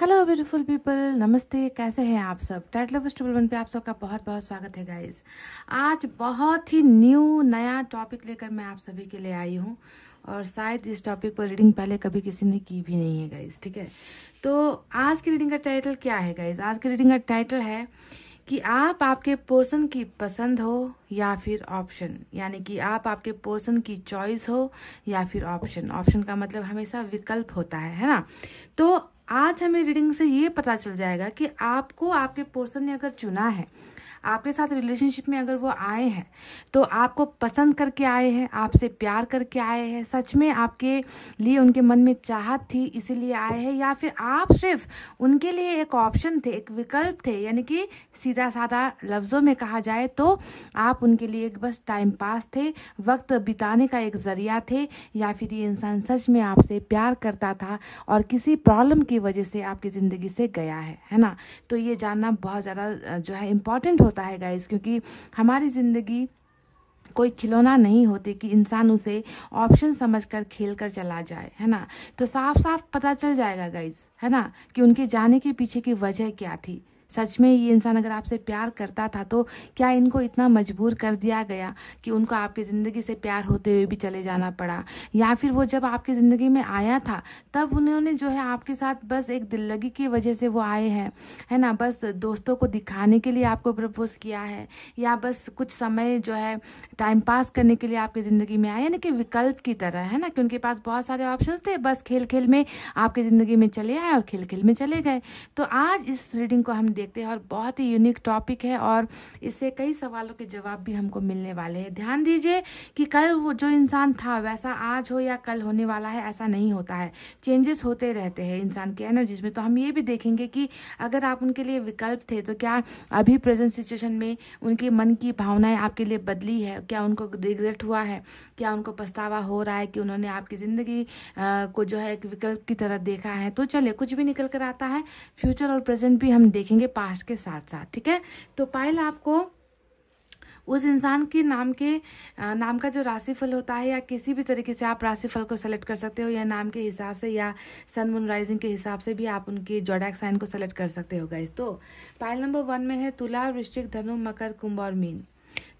Hello beautiful people नमस्ते कैसे हैं आप सब टाइटल फेस्टिवल वन पे आप सबका बहुत बहुत स्वागत है गाइस आज बहुत ही न्यू नया टॉपिक लेकर मैं आप सभी के लिए आई हूँ और शायद इस टॉपिक पर रीडिंग पहले कभी किसी ने की भी नहीं है गाइज ठीक है तो आज की रीडिंग का टाइटल क्या है गाइज आज की रीडिंग का टाइटल है कि आप आपके पोर्सन की पसंद हो या फिर ऑप्शन यानी कि आप आपके पोर्सन की चॉइस हो या फिर ऑप्शन ऑप्शन का मतलब हमेशा विकल्प होता है है ना तो आज हमें रीडिंग से ये पता चल जाएगा कि आपको आपके पोर्सन ने अगर चुना है आपके साथ रिलेशनशिप में अगर वो आए हैं तो आपको पसंद करके आए हैं आपसे प्यार करके आए हैं सच में आपके लिए उनके मन में चाहत थी इसीलिए आए हैं या फिर आप सिर्फ उनके लिए एक ऑप्शन थे एक विकल्प थे यानी कि सीधा साधा लफ्ज़ों में कहा जाए तो आप उनके लिए एक बस टाइम पास थे वक्त बिताने का एक ज़रिया थे या फिर ये इंसान सच में आपसे प्यार करता था और किसी प्रॉब्लम की वजह से आपकी ज़िंदगी से गया है है ना तो ये जानना बहुत ज़्यादा जो है इम्पॉर्टेंट हो होता है गाइज क्योंकि हमारी ज़िंदगी कोई खिलौना नहीं होती कि इंसान उसे ऑप्शन समझकर खेलकर चला जाए है ना तो साफ साफ पता चल जाएगा गाइज है ना कि उनके जाने के पीछे की वजह क्या थी सच में ये इंसान अगर आपसे प्यार करता था तो क्या इनको इतना मजबूर कर दिया गया कि उनको आपकी ज़िंदगी से प्यार होते हुए भी चले जाना पड़ा या फिर वो जब आपकी ज़िंदगी में आया था तब उन्होंने जो है आपके साथ बस एक दिल लगी की वजह से वो आए हैं है ना बस दोस्तों को दिखाने के लिए आपको प्रपोज किया है या बस कुछ समय जो है टाइम पास करने के लिए आपकी ज़िंदगी में आए यानी कि विकल्प की तरह है ना कि उनके पास बहुत सारे ऑप्शन थे बस खेल खेल में आपकी ज़िंदगी में चले आए और खेल खेल में चले गए तो आज इस रीडिंग को हम देखते हैं और बहुत ही यूनिक टॉपिक है और इससे कई सवालों के जवाब भी हमको मिलने वाले हैं ध्यान दीजिए कि कल वो जो इंसान था वैसा आज हो या कल होने वाला है ऐसा नहीं होता है चेंजेस होते रहते हैं इंसान के एनर्जीज में तो हम ये भी देखेंगे कि अगर आप उनके लिए विकल्प थे तो क्या अभी प्रेजेंट सिचुएशन में उनके मन की भावनाएं आपके लिए बदली है क्या उनको रिग्रेट हुआ है क्या उनको पछतावा हो रहा है कि उन्होंने आपकी ज़िंदगी को जो है एक विकल्प की तरह देखा है तो चले कुछ भी निकल कर आता है फ्यूचर और प्रेजेंट भी हम देखेंगे पास्ट के साथ साथ ठीक है तो पायल आपको उस इंसान के नाम के नाम का जो राशिफल होता है या किसी भी तरीके से आप राशिफल को सेलेक्ट कर सकते हो या नाम के हिसाब से या सन मून राइजिंग के हिसाब से भी आप उनके जोडैक साइन को सेलेक्ट कर सकते हो गाइस तो पायल नंबर वन में है तुला वृश्चिक धनु मकर कुंभ और मीन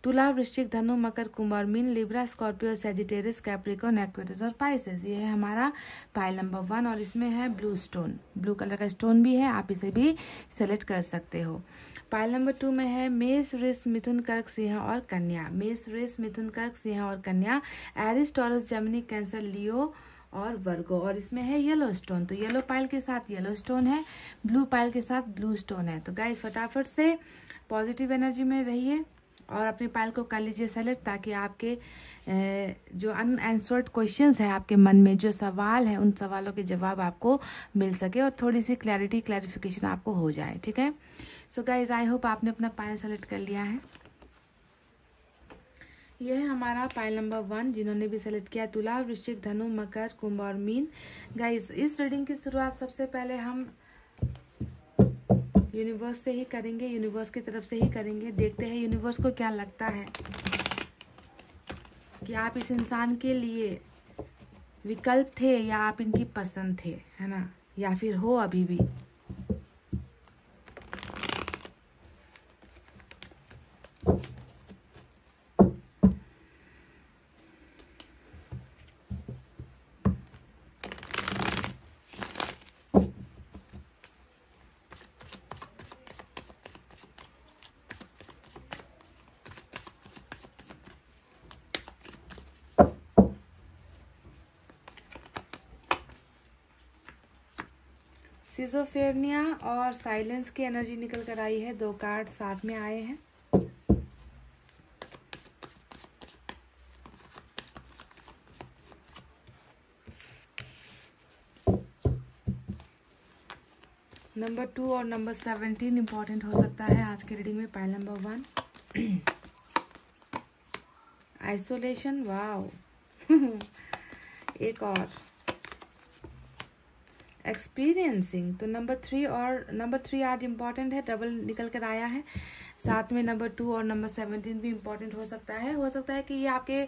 तुला वृश्चिक धनु मकर कुमार मीन Libra Scorpio Sagittarius Capricorn Aquarius और पाइसेस ये है हमारा पाइल नंबर वन और इसमें है ब्लू स्टोन ब्लू कलर का स्टोन भी है आप इसे भी सेलेक्ट कर सकते हो पाइल नंबर टू में है मेष वृष मिथुन कर्क सिंह और कन्या मेष वृष मिथुन कर्क सिंह और कन्या Aries Taurus Gemini Cancer Leo और वर्गो और इसमें है येलो स्टोन तो येलो पाइल के साथ येलो स्टोन है ब्लू पाइल के साथ ब्लू स्टोन है तो गाइस फटाफट से पॉजिटिव एनर्जी में रहिए और अपने पाइल को कर लीजिए सेलेक्ट ताकि आपके जो अनएंसर्ड क्वेश्चंस है आपके मन में जो सवाल है उन सवालों के जवाब आपको मिल सके और थोड़ी सी क्लैरिटी क्लैरिफिकेशन आपको हो जाए ठीक है सो गाइज आई होप आपने अपना पायल सेलेक्ट कर लिया है यह है हमारा पाइल नंबर वन जिन्होंने भी सेलेक्ट किया तुला वृश्चिक धनु मकर कुंभ और मीन गाइज इस रीडिंग की शुरुआत सबसे पहले हम यूनिवर्स से ही करेंगे यूनिवर्स की तरफ से ही करेंगे देखते हैं यूनिवर्स को क्या लगता है कि आप इस इंसान के लिए विकल्प थे या आप इनकी पसंद थे है ना या फिर हो अभी भी स्किजोफेरनिया और साइलेंस की एनर्जी निकल कर आई है दो कार्ड साथ में आए हैं नंबर टू और नंबर सेवेंटीन इंपॉर्टेंट हो सकता है आज के रीडिंग में pile number one isolation wow एक और एक्सपीरियंसिंग तो नंबर थ्री और नंबर थ्री आज इम्पॉर्टेंट है डबल निकल कर आया है साथ में नंबर टू और नंबर सेवनटीन भी इम्पॉर्टेंट हो सकता है हो सकता है कि ये आपके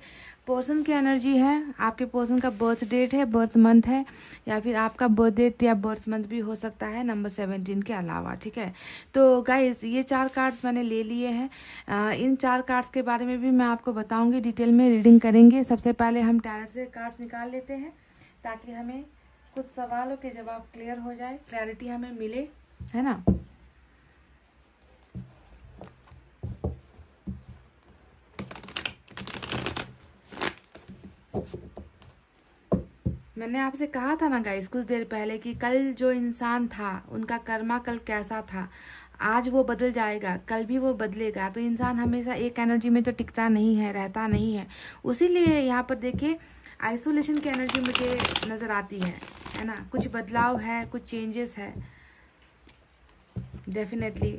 पर्सन की एनर्जी है आपके पर्सन का बर्थ डेट है बर्थ मंथ है या फिर आपका बर्थ डेट या बर्थ मंथ भी हो सकता है नंबर सेवनटीन के अलावा ठीक है तो गाइज ये चार कार्ड्स मैंने ले लिए हैं इन चार कार्ड्स के बारे में भी मैं आपको बताऊँगी डिटेल में रीडिंग करेंगे सबसे पहले हम टैरट से कार्ड्स निकाल लेते हैं ताकि हमें कुछ सवालों के जवाब क्लियर हो जाए क्लैरिटी हमें मिले है ना मैंने आपसे कहा था ना गाइस कुछ देर पहले कि कल जो इंसान था उनका कर्मा कल कैसा था आज वो बदल जाएगा कल भी वो बदलेगा तो इंसान हमेशा एक एनर्जी में तो टिकता नहीं है रहता नहीं है उसीलिए यहाँ पर देखिए आइसोलेशन की एनर्जी मुझे नज़र आती है है ना कुछ बदलाव है कुछ चेंजेस है डेफिनेटली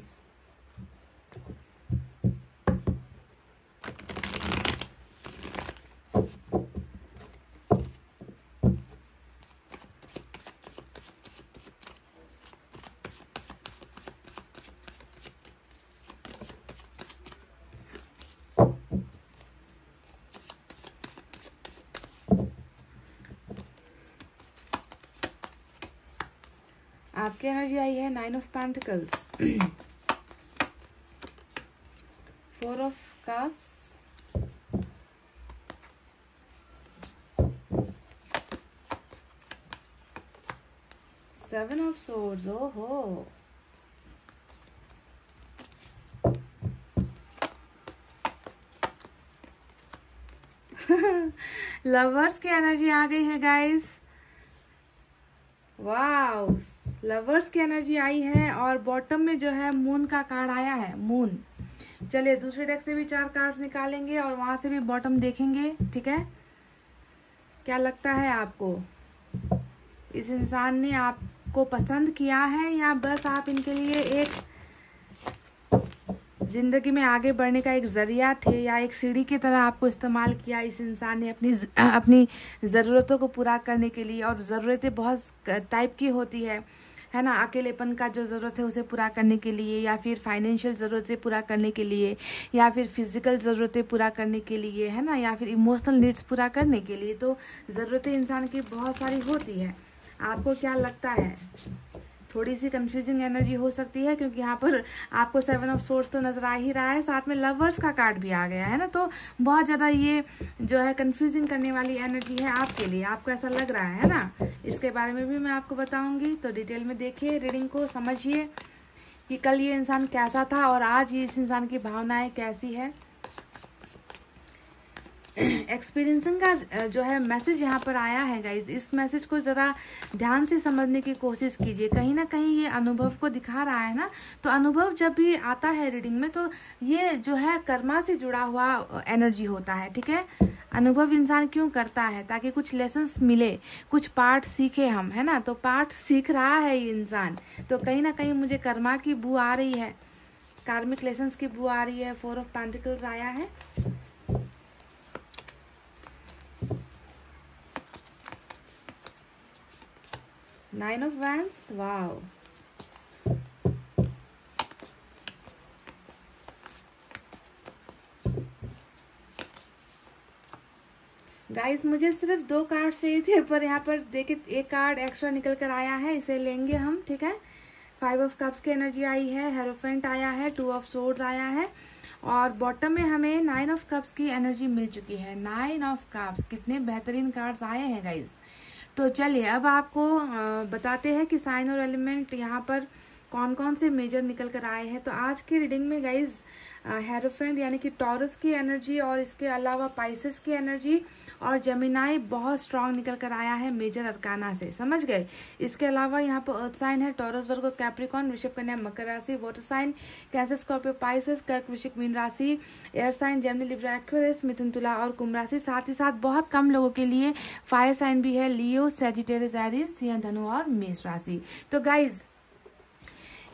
आपकी एनर्जी आई है nine of pentacles four of cups seven of swords ओ हो लवर्स की एनर्जी आ गई है गाइस वाओ लवर्स की एनर्जी आई है और बॉटम में जो है मून का कार्ड आया है मून चलिए दूसरे डेक से भी चार कार्ड्स निकालेंगे और वहाँ से भी बॉटम देखेंगे ठीक है क्या लगता है आपको इस इंसान ने आपको पसंद किया है या बस आप इनके लिए एक ज़िंदगी में आगे बढ़ने का एक ज़रिया थे या एक सीढ़ी की तरह आपको इस्तेमाल किया इस इंसान ने अपनी अपनी ज़रूरतों को पूरा करने के लिए और ज़रूरतें बहुत टाइप की होती है है ना अकेलेपन का जो ज़रूरत है उसे पूरा करने के लिए या फिर फाइनेंशियल ज़रूरतें पूरा करने के लिए या फिर फिज़िकल ज़रूरतें पूरा करने के लिए है ना या फिर इमोशनल नीड्स पूरा करने के लिए तो ज़रूरतें इंसान की बहुत सारी होती है आपको क्या लगता है थोड़ी सी कंफ्यूजिंग एनर्जी हो सकती है क्योंकि यहाँ पर आपको सेवन ऑफ सोर्स तो नज़र आ ही रहा है साथ में लवर्स का कार्ड भी आ गया है ना तो बहुत ज़्यादा ये जो है कंफ्यूजिंग करने वाली एनर्जी है आपके लिए आपको ऐसा लग रहा है ना इसके बारे में भी मैं आपको बताऊँगी तो डिटेल में देखिए रीडिंग को समझिए कि कल ये इंसान कैसा था और आज ये इस इंसान की भावनाएं कैसी है एक्सपीरियंसिंग का जो है मैसेज यहाँ पर आया है गाइज इस मैसेज को ज़रा ध्यान से समझने की कोशिश कीजिए कहीं ना कहीं ये अनुभव को दिखा रहा है ना तो अनुभव जब भी आता है रीडिंग में तो ये जो है कर्मा से जुड़ा हुआ एनर्जी होता है ठीक है अनुभव इंसान क्यों करता है ताकि कुछ लेसन्स मिले कुछ पाठ सीखे हम है ना तो पाठ सीख रहा है ये इंसान तो कहीं ना कहीं मुझे कर्मा की बू आ रही है कार्मिक लेसन्स की बू आ रही है फोर ऑफ पैंटिकल्स आया है Nine of Wands. Wow. Guys मुझे सिर्फ दो कार्ड चाहिए थे पर यहाँ पर देखे एक कार्ड एक्स्ट्रा निकल कर आया है इसे लेंगे हम ठीक है फाइव ऑफ कप्स की एनर्जी आई है हेरोफेंट आया है टू ऑफ सोर्ड्स आया है और बॉटम में हमें नाइन ऑफ कप्स की एनर्जी मिल चुकी है नाइन ऑफ कप्स कितने बेहतरीन कार्ड्स आए हैं गाइज़ तो चलिए अब आपको बताते हैं कि साइन और एलिमेंट यहाँ पर कौन कौन से मेजर निकल कर आए हैं तो आज के रीडिंग में गाइज हेरोफेंट uh, यानी कि टॉरस की एनर्जी और इसके अलावा पाइसिस की एनर्जी और जमीनाई बहुत स्ट्रांग निकल कर आया है मेजर अरकाना से समझ गए इसके अलावा यहाँ पर अर्थ साइन है टॉरस वर्ग कैप्रिकॉन ऋषभ कन्या मकर राशि water sign Cancer Scorpio Pisces कर्क ऋषिक मीन राशि air sign Gemini Libra Aquarius मिथुन तुला और कुंभ राशि साथ ही साथ बहुत कम लोगों के लिए फायर साइन भी है लियो सेजिटेरियस एरिस धनु और मेष राशि तो गाइज़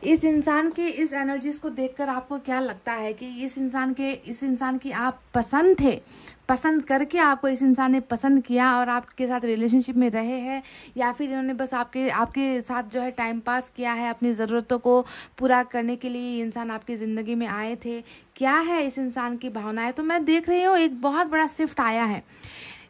इस इंसान के इस एनर्जीज को देखकर आपको क्या लगता है कि इस इंसान के इस इंसान की आप पसंद थे पसंद करके आपको इस इंसान ने पसंद किया और आपके साथ रिलेशनशिप में रहे हैं या फिर इन्होंने बस आपके आपके साथ जो है टाइम पास किया है अपनी ज़रूरतों को पूरा करने के लिए इंसान आपकी ज़िंदगी में आए थे क्या है इस इंसान की भावनाएं तो मैं देख रही हूँ एक बहुत बड़ा शिफ्ट आया है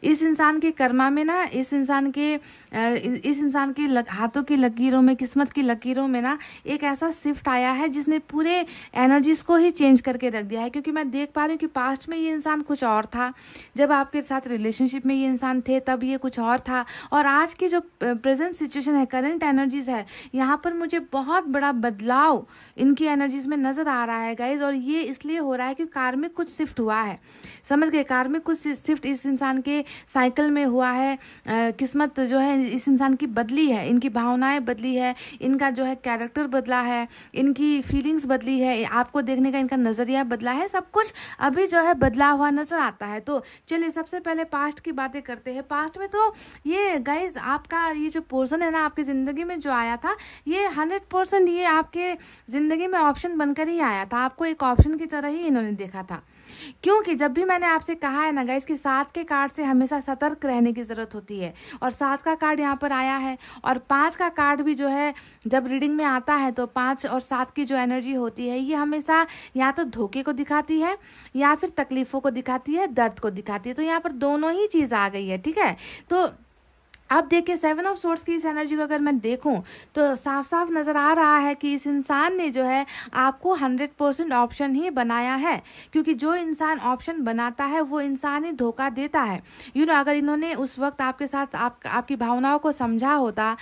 इस इंसान के कर्मा में ना इस इंसान के इस इंसान के हाथों की लकीरों में किस्मत की लकीरों में ना एक ऐसा शिफ्ट आया है जिसने पूरे एनर्जीज को ही चेंज करके रख दिया है क्योंकि मैं देख पा रही हूँ कि पास्ट में ये इंसान कुछ और था जब आपके साथ रिलेशनशिप में ये इंसान थे तब ये कुछ और था और आज की जो प्रेजेंट सिचुएशन है करंट एनर्जीज है यहाँ पर मुझे बहुत बड़ा बदलाव इनकी एनर्जीज में नजर आ रहा है गाइज और ये इसलिए हो रहा है कि कार में कुछ शिफ्ट हुआ है समझ गए कार में कुछ शिफ्ट इस इंसान के साइकिल में हुआ है किस्मत जो है इस इंसान की बदली है इनकी भावनाएं बदली है इनका जो है कैरेक्टर बदला है इनकी फीलिंग्स बदली है आपको देखने का इनका नज़रिया बदला है सब कुछ अभी जो है बदला हुआ नज़र आता है तो चलिए सबसे पहले पास्ट की बातें करते हैं पास्ट में तो ये गाइज आपका ये जो पोर्सन है ना आपकी ज़िंदगी में जो आया था ये हंड्रेड परसेंट ये आपके ज़िंदगी में ऑप्शन बनकर ही आया था आपको एक ऑप्शन की तरह ही इन्होंने देखा था क्योंकि जब भी मैंने आपसे कहा है ना गाइस कि सात के कार्ड से हमेशा सतर्क रहने की ज़रूरत होती है और सात का कार्ड यहाँ पर आया है और पांच का कार्ड भी जो है जब रीडिंग में आता है तो पांच और सात की जो एनर्जी होती है ये हमेशा या तो धोखे को दिखाती है या फिर तकलीफ़ों को दिखाती है दर्द को दिखाती है तो यहाँ पर दोनों ही चीज़ आ गई है ठीक है तो अब देखिए सेवन ऑफ सोर्स की इस एनर्जी को अगर मैं देखूं तो साफ साफ नज़र आ रहा है कि इस इंसान ने जो है आपको हंड्रेड परसेंट ऑप्शन ही बनाया है क्योंकि जो इंसान ऑप्शन बनाता है वो इंसान ही धोखा देता है यू you नो know, अगर इन्होंने उस वक्त आपके साथ आप आपकी भावनाओं को समझा होता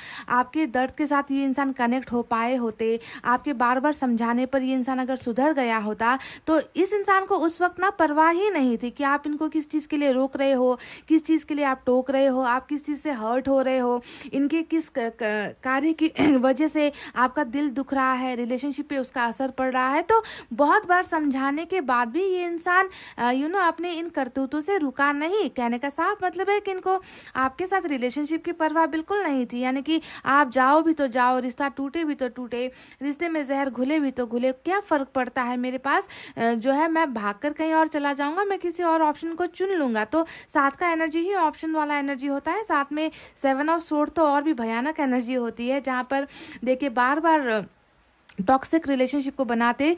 आपके दर्द के साथ ये इंसान कनेक्ट हो पाए होते आपके बार बार समझाने पर ये इंसान अगर सुधर गया होता तो इस इंसान को उस वक्त ना परवाह ही नहीं थी कि आप इनको किस चीज़ के लिए रोक रहे हो किस चीज़ के लिए आप टोक रहे हो आप किस चीज़ से हर्ट हर्ट हो रहे हो इनके किस कार्य की वजह से आपका दिल दुख रहा है रिलेशनशिप पे उसका असर पड़ रहा है तो बहुत बार समझाने के बाद भी ये इंसान यू नो अपने इन करतूतों से रुका नहीं कहने का साफ मतलब है कि इनको आपके साथ रिलेशनशिप की परवाह बिल्कुल नहीं थी यानी कि आप जाओ भी तो जाओ रिश्ता टूटे भी तो टूटे रिश्ते में जहर घुले भी तो घुले क्या फ़र्क पड़ता है मेरे पास जो है मैं भाग कर कहीं और चला जाऊंगा मैं किसी और ऑप्शन को चुन लूंगा तो साथ का एनर्जी ही ऑप्शन वाला एनर्जी होता है साथ में सेवन ऑफ सोर्ड तो और भी भयानक एनर्जी होती है जहाँ पर देखिए बार बार टॉक्सिक रिलेशनशिप को बनाते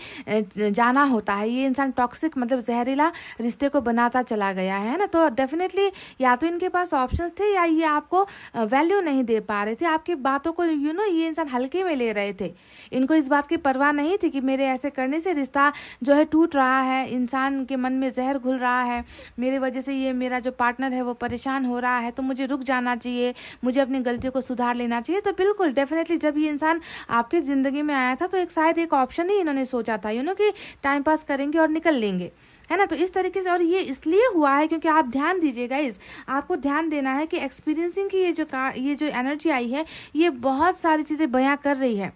जाना होता है ये इंसान टॉक्सिक मतलब जहरीला रिश्ते को बनाता चला गया है ना तो डेफिनेटली या तो इनके पास ऑप्शंस थे या ये आपको वैल्यू नहीं दे पा रहे थे आपकी बातों को यू नो ये इंसान हल्के में ले रहे थे इनको इस बात की परवाह नहीं थी कि मेरे ऐसे करने से रिश्ता जो है टूट रहा है इंसान के मन में जहर घुल रहा है मेरी वजह से ये मेरा जो पार्टनर है वो परेशान हो रहा है तो मुझे रुक जाना चाहिए मुझे अपनी गलतियों को सुधार लेना चाहिए तो बिल्कुल डेफिनेटली जब ये इंसान आपकी ज़िंदगी में आया था तो एक शायद एक ऑप्शन ही इन्होंने सोचा था यू नो कि टाइम पास करेंगे और निकल लेंगे है ना तो इस तरीके से और ये इसलिए हुआ है क्योंकि आप ध्यान दीजिएगा इस आपको ध्यान देना है कि एक्सपीरियंसिंग की ये जो का ये जो एनर्जी आई है ये बहुत सारी चीज़ें बयां कर रही है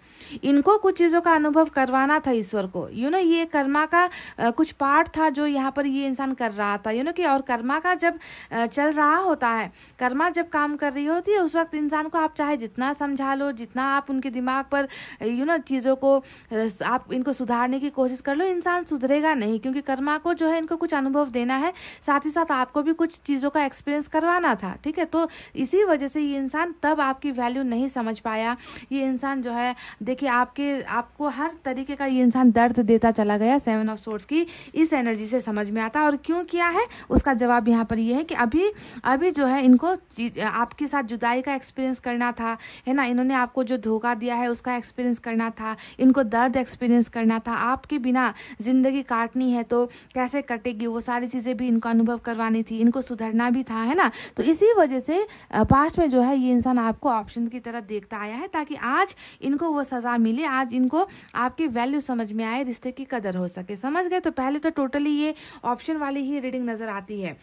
इनको कुछ चीज़ों का अनुभव करवाना था ईश्वर को यू नो ये कर्मा का कुछ पार्ट था जो यहाँ पर ये इंसान कर रहा था यू नो कि और कर्मा का जब चल रहा होता है कर्मा जब काम कर रही होती है उस वक्त इंसान को आप चाहे जितना समझा लो जितना आप उनके दिमाग पर यू नो चीज़ों को आप इनको सुधारने की कोशिश कर लो इंसान सुधरेगा नहीं क्योंकि कर्मा को जो जो है इनको कुछ अनुभव देना है साथ ही साथ आपको भी कुछ चीज़ों का एक्सपीरियंस करवाना था ठीक है तो इसी वजह से ये इंसान तब आपकी वैल्यू नहीं समझ पाया ये इंसान जो है देखिए आपके आपको हर तरीके का ये इंसान दर्द देता चला गया सेवन ऑफ सोर्स की इस एनर्जी से समझ में आता और क्यों किया है उसका जवाब यहाँ पर यह है कि अभी अभी जो है इनको आपके साथ जुदाई का एक्सपीरियंस करना था है ना इन्होंने आपको जो धोखा दिया है उसका एक्सपीरियंस करना था इनको दर्द एक्सपीरियंस करना था आपके बिना ज़िंदगी काटनी है तो कैसे कैसे कटेगी वो सारी चीज़ें भी इनको अनुभव करवानी थी इनको सुधरना भी था है ना तो इसी वजह से पास्ट में जो है ये इंसान आपको ऑप्शन की तरह देखता आया है ताकि आज इनको वो सज़ा मिले आज इनको आपकी वैल्यू समझ में आए रिश्ते की कदर हो सके समझ गए तो पहले तो टोटली ये ऑप्शन वाली ही रीडिंग नज़र आती है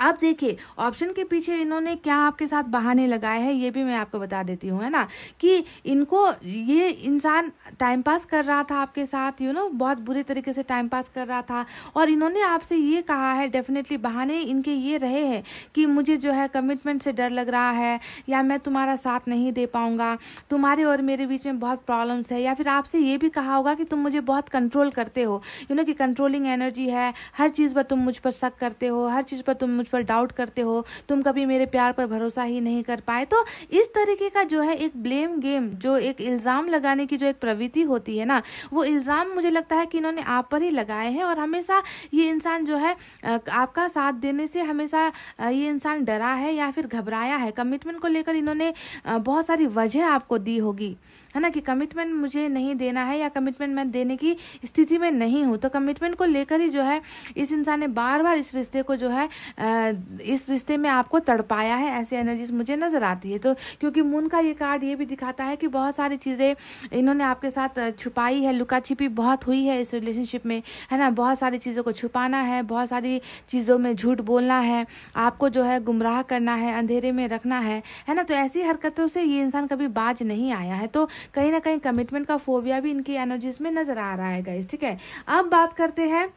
अब देखिए ऑप्शन के पीछे इन्होंने क्या आपके साथ बहाने लगाए हैं ये भी मैं आपको बता देती हूँ है ना कि इनको ये इंसान टाइम पास कर रहा था आपके साथ यू नो बहुत बुरे तरीके से टाइम पास कर रहा था और इन्होंने आपसे ये कहा है डेफिनेटली बहाने इनके ये रहे हैं कि मुझे जो है कमिटमेंट से डर लग रहा है या मैं तुम्हारा साथ नहीं दे पाऊँगा तुम्हारे और मेरे बीच में बहुत प्रॉब्लम्स है या फिर आपसे ये भी कहा होगा कि तुम मुझे बहुत कंट्रोल करते हो यू नो कि कंट्रोलिंग एनर्जी है हर चीज़ पर तुम मुझ पर शक करते हो हर चीज़ पर तुम मुझ पर डाउट करते हो तुम कभी मेरे प्यार पर भरोसा ही नहीं कर पाए तो इस तरीके का जो है एक ब्लेम गेम जो एक इल्ज़ाम लगाने की जो एक प्रवृत्ति होती है ना वो इल्ज़ाम मुझे लगता है कि इन्होंने आप पर ही लगाए हैं और हमेशा ये इंसान जो है आपका साथ देने से हमेशा ये इंसान डरा है या फिर घबराया है कमिटमेंट को लेकर इन्होंने बहुत सारी वजह आपको दी होगी है ना कि कमिटमेंट मुझे नहीं देना है या कमिटमेंट मैं देने की स्थिति में नहीं हूँ तो कमिटमेंट को लेकर ही जो है इस इंसान ने बार बार इस रिश्ते को जो है इस रिश्ते में आपको तड़पाया है ऐसी एनर्जीज मुझे नज़र आती है तो क्योंकि मून का ये कार्ड ये भी दिखाता है कि बहुत सारी चीज़ें इन्होंने आपके साथ छुपाई है लुका छिपी बहुत हुई है इस रिलेशनशिप में है ना बहुत सारी चीज़ों को छुपाना है बहुत सारी चीज़ों में झूठ बोलना है आपको जो है गुमराह करना है अंधेरे में रखना है है ना तो ऐसी हरकतों से ये इंसान कभी बाज नहीं आया है तो कहीं ना कहीं कमिटमेंट का फोबिया भी इनकी एनर्जीज में नजर आ रहा है गाइज ठीक है अब बात करते हैं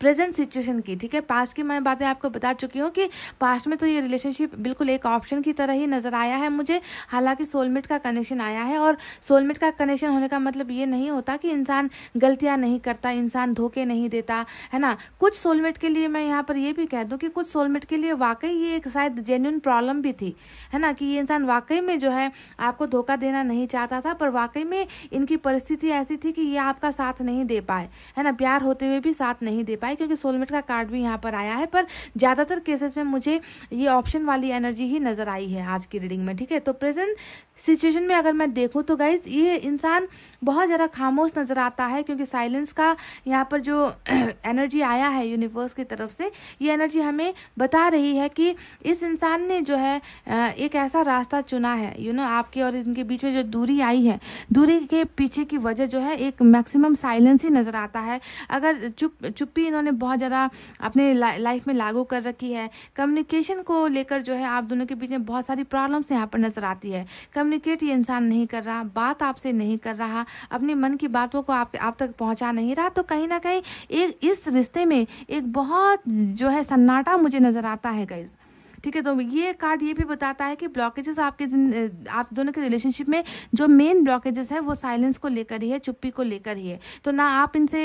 प्रेजेंट सिचुएशन की ठीक है पास्ट की मैं बातें आपको बता चुकी हूँ कि पास्ट में तो ये रिलेशनशिप बिल्कुल एक ऑप्शन की तरह ही नज़र आया है मुझे हालांकि सोलमेट का कनेक्शन आया है और सोलमेट का कनेक्शन होने का मतलब ये नहीं होता कि इंसान गलतियाँ नहीं करता इंसान धोखे नहीं देता है ना कुछ सोलमेट के लिए मैं यहाँ पर ये भी कह दूँ कि कुछ सोलमेट के लिए वाकई ये एक शायद जेन्यून प्रॉब्लम भी थी है ना कि ये इंसान वाकई में जो है आपको धोखा देना नहीं चाहता था पर वाकई में इनकी परिस्थिति ऐसी थी कि ये आपका साथ नहीं दे पाए है ना प्यार होते हुए भी साथ नहीं दे पाए पाए क्योंकि सोलमेट का कार्ड भी यहाँ पर आया है पर ज़्यादातर केसेस में मुझे ये ऑप्शन वाली एनर्जी ही नज़र आई है आज की रीडिंग में ठीक है तो प्रेजेंट सिचुएशन में अगर मैं देखूँ तो गाइज ये इंसान बहुत ज़्यादा खामोश नज़र आता है क्योंकि साइलेंस का यहाँ पर जो एनर्जी आया है यूनिवर्स की तरफ से ये एनर्जी हमें बता रही है कि इस इंसान ने जो है एक ऐसा रास्ता चुना है यू नो आपके और इनके बीच में जो दूरी आई है दूरी के पीछे की वजह जो है एक मैक्सिमम साइलेंस ही नज़र आता है अगर चुप चुप्पी इन्होंने बहुत ज़्यादा अपने लाइफ में लागू कर रखी है कम्युनिकेशन को लेकर जो है आप दोनों के बीच में बहुत सारी प्रॉब्लम्स यहाँ पर नज़र आती है कम्युनिकेट ये इंसान नहीं कर रहा बात आपसे नहीं कर रहा अपने मन की बातों को आप आप तक पहुँचा नहीं रहा तो कहीं ना कहीं एक इस रिश्ते में एक बहुत जो है सन्नाटा मुझे नज़र आता है गाइज़ ठीक है तो ये कार्ड ये भी बताता है कि ब्लॉकेजेस आपके जिन आप दोनों के रिलेशनशिप में जो मेन ब्लॉकेजेस है वो साइलेंस को लेकर ही है चुप्पी को लेकर ही है तो ना आप इनसे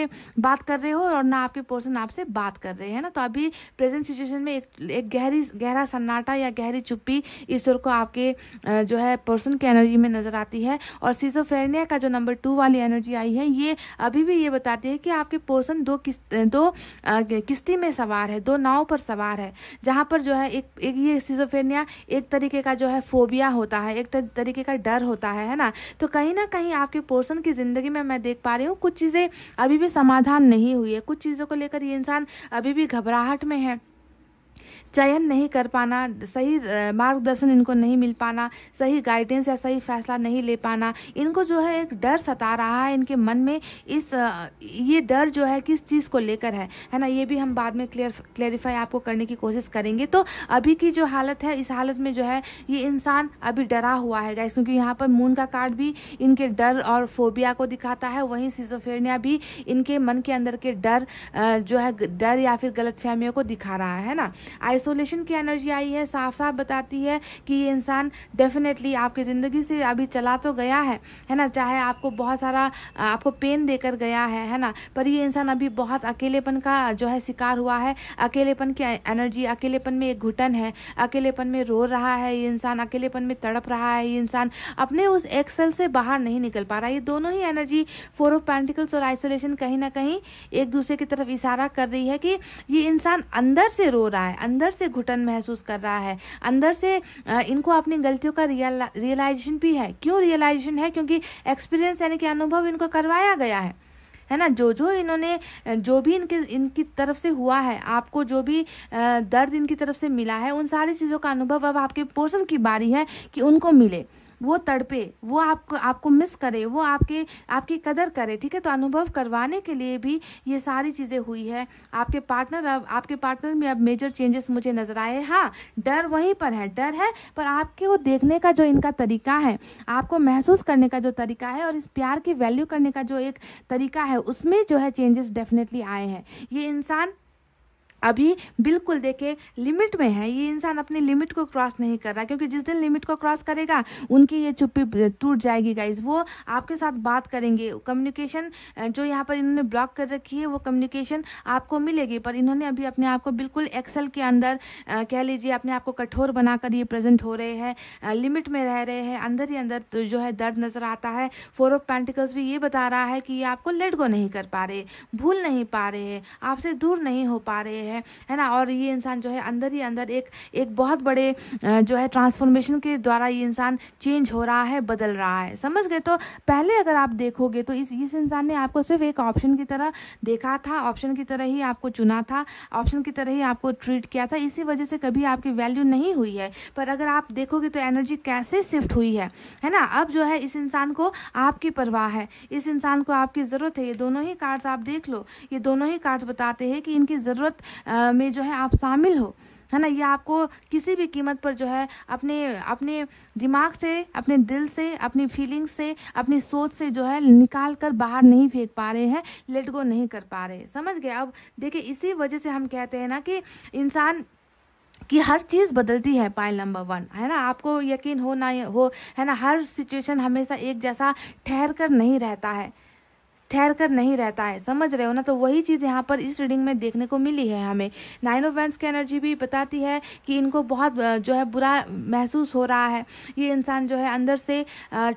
बात कर रहे हो और ना आपके पर्सन आपसे बात कर रहे हैं ना तो अभी प्रेजेंट सिचुएशन में एक, एक गहरी गहरा सन्नाटा या गहरी चुप्पी ईश्वर को आपके जो है पर्सन की एनर्जी में नजर आती है और सीजोफेरनिया का जो नंबर टू वाली एनर्जी आई है ये अभी भी ये बताती है कि आपके पर्सन दो किस्त दो किस्ती में सवार है दो नाव पर सवार है जहाँ पर जो है एक एक ये सिजोफेनिया एक तरीके का जो है फोबिया होता है एक तरीके का डर होता है है ना तो कहीं ना कहीं आपके पोर्सन की ज़िंदगी में मैं देख पा रही हूँ कुछ चीज़ें अभी भी समाधान नहीं हुई है कुछ चीज़ों को लेकर ये इंसान अभी भी घबराहट में है चयन नहीं कर पाना सही मार्गदर्शन इनको नहीं मिल पाना सही गाइडेंस या सही फैसला नहीं ले पाना इनको जो है एक डर सता रहा है इनके मन में इस ये डर जो है किस चीज़ को लेकर है है ना ये भी हम बाद में क्लियर क्लेरिफाई आपको करने की कोशिश करेंगे तो अभी की जो हालत है इस हालत में जो है ये इंसान अभी डरा हुआ है गाइस क्योंकि यहाँ पर मून का कार्ड भी इनके डर और फोबिया को दिखाता है वहीं सीजोफेरिया भी इनके मन के अंदर के डर जो है डर या फिर गलत को दिखा रहा है ना आई आइसोलेशन की एनर्जी आई है साफ साफ बताती है कि ये इंसान डेफिनेटली आपकी ज़िंदगी से अभी चला तो गया है है ना चाहे आपको बहुत सारा आपको पेन देकर गया है है ना पर ये इंसान अभी बहुत अकेलेपन का जो है शिकार हुआ है अकेलेपन की एनर्जी अकेलेपन में एक घुटन है अकेलेपन में रो रहा है ये इंसान अकेलेपन में तड़प रहा है ये इंसान अपने उस एक्सेल से बाहर नहीं निकल पा रहा ये दोनों ही एनर्जी फोर ऑफ पैंटिकल्स और आइसोलेशन कहीं ना कहीं एक दूसरे की तरफ इशारा कर रही है कि ये इंसान अंदर से रो रहा है अंदर अंदर से घुटन महसूस कर रहा है अंदर से इनको अपनी गलतियों का रियलाइजेशन भी है क्यों रियलाइजेशन है क्योंकि एक्सपीरियंस यानी कि अनुभव इनको करवाया गया है है ना जो जो इन्होंने जो भी इनके इनकी तरफ से हुआ है आपको जो भी दर्द इनकी तरफ से मिला है उन सारी चीज़ों का अनुभव अब आपके पोर्सन की बारी है कि उनको मिले वो तड़पे वो आपको आपको मिस करे वो आपके आपकी कदर करे ठीक है तो अनुभव करवाने के लिए भी ये सारी चीज़ें हुई है आपके पार्टनर अब आपके पार्टनर में अब मेजर चेंजेस मुझे नज़र आए हाँ डर वहीं पर है डर है पर आपके वो देखने का जो इनका तरीका है आपको महसूस करने का जो तरीका है और इस प्यार की वैल्यू करने का जो एक तरीका है उसमें जो है चेंजेस डेफिनेटली आए हैं ये इंसान अभी बिल्कुल देखे लिमिट में है ये इंसान अपनी लिमिट को क्रॉस नहीं कर रहा क्योंकि जिस दिन लिमिट को क्रॉस करेगा उनकी ये चुप्पी टूट जाएगी गाइज वो आपके साथ बात करेंगे कम्युनिकेशन जो यहाँ पर इन्होंने ब्लॉक कर रखी है वो कम्युनिकेशन आपको मिलेगी पर इन्होंने अभी अपने आप को बिल्कुल एक्सेल के अंदर कह लीजिए अपने आप को कठोर बनाकर ये प्रेजेंट हो रहे हैं लिमिट में रह रहे हैं अंदर ही अंदर तो जो है दर्द नजर आता है फोर ऑफ पैंटिकल्स भी ये बता रहा है कि ये आपको लेट गो नहीं कर पा रहे भूल नहीं पा रहे हैं आपसे दूर नहीं हो पा रहे हैं हैं है ना और ये इंसान जो है अंदर ही अंदर एक एक बहुत बड़े जो है ट्रांसफॉर्मेशन के द्वारा ये इंसान चेंज हो रहा है बदल रहा है समझ गए तो पहले अगर आप देखोगे तो इस इस इंसान ने आपको सिर्फ एक ऑप्शन की तरह देखा था ऑप्शन की तरह ही आपको चुना था ऑप्शन की तरह ही आपको ट्रीट किया था इसी वजह से कभी आपकी वैल्यू नहीं हुई है पर अगर आप देखोगे तो एनर्जी कैसे शिफ्ट हुई है है ना अब जो है इस इंसान को आपकी परवाह है इस इंसान को आपकी ज़रूरत है ये दोनों ही कार्ड्स आप देख लो ये दोनों ही कार्ड्स बताते हैं कि इनकी ज़रूरत में जो है आप शामिल हो है ना ये आपको किसी भी कीमत पर जो है अपने अपने दिमाग से अपने दिल से अपनी फीलिंग से अपनी सोच से जो है निकाल कर बाहर नहीं फेंक पा रहे हैं लेट गो नहीं कर पा रहे समझ गए अब देखिए इसी वजह से हम कहते हैं ना कि इंसान कि हर चीज़ बदलती है पाइल नंबर वन है ना आपको यकीन हो ना हो है ना हर सिचुएशन हमेशा एक जैसा ठहर कर नहीं रहता है ठहर कर नहीं रहता है समझ रहे हो ना तो वही चीज़ यहाँ पर इस रीडिंग में देखने को मिली है हमें नाइन ऑफ वैंस की एनर्जी भी बताती है कि इनको बहुत जो है बुरा महसूस हो रहा है ये इंसान जो है अंदर से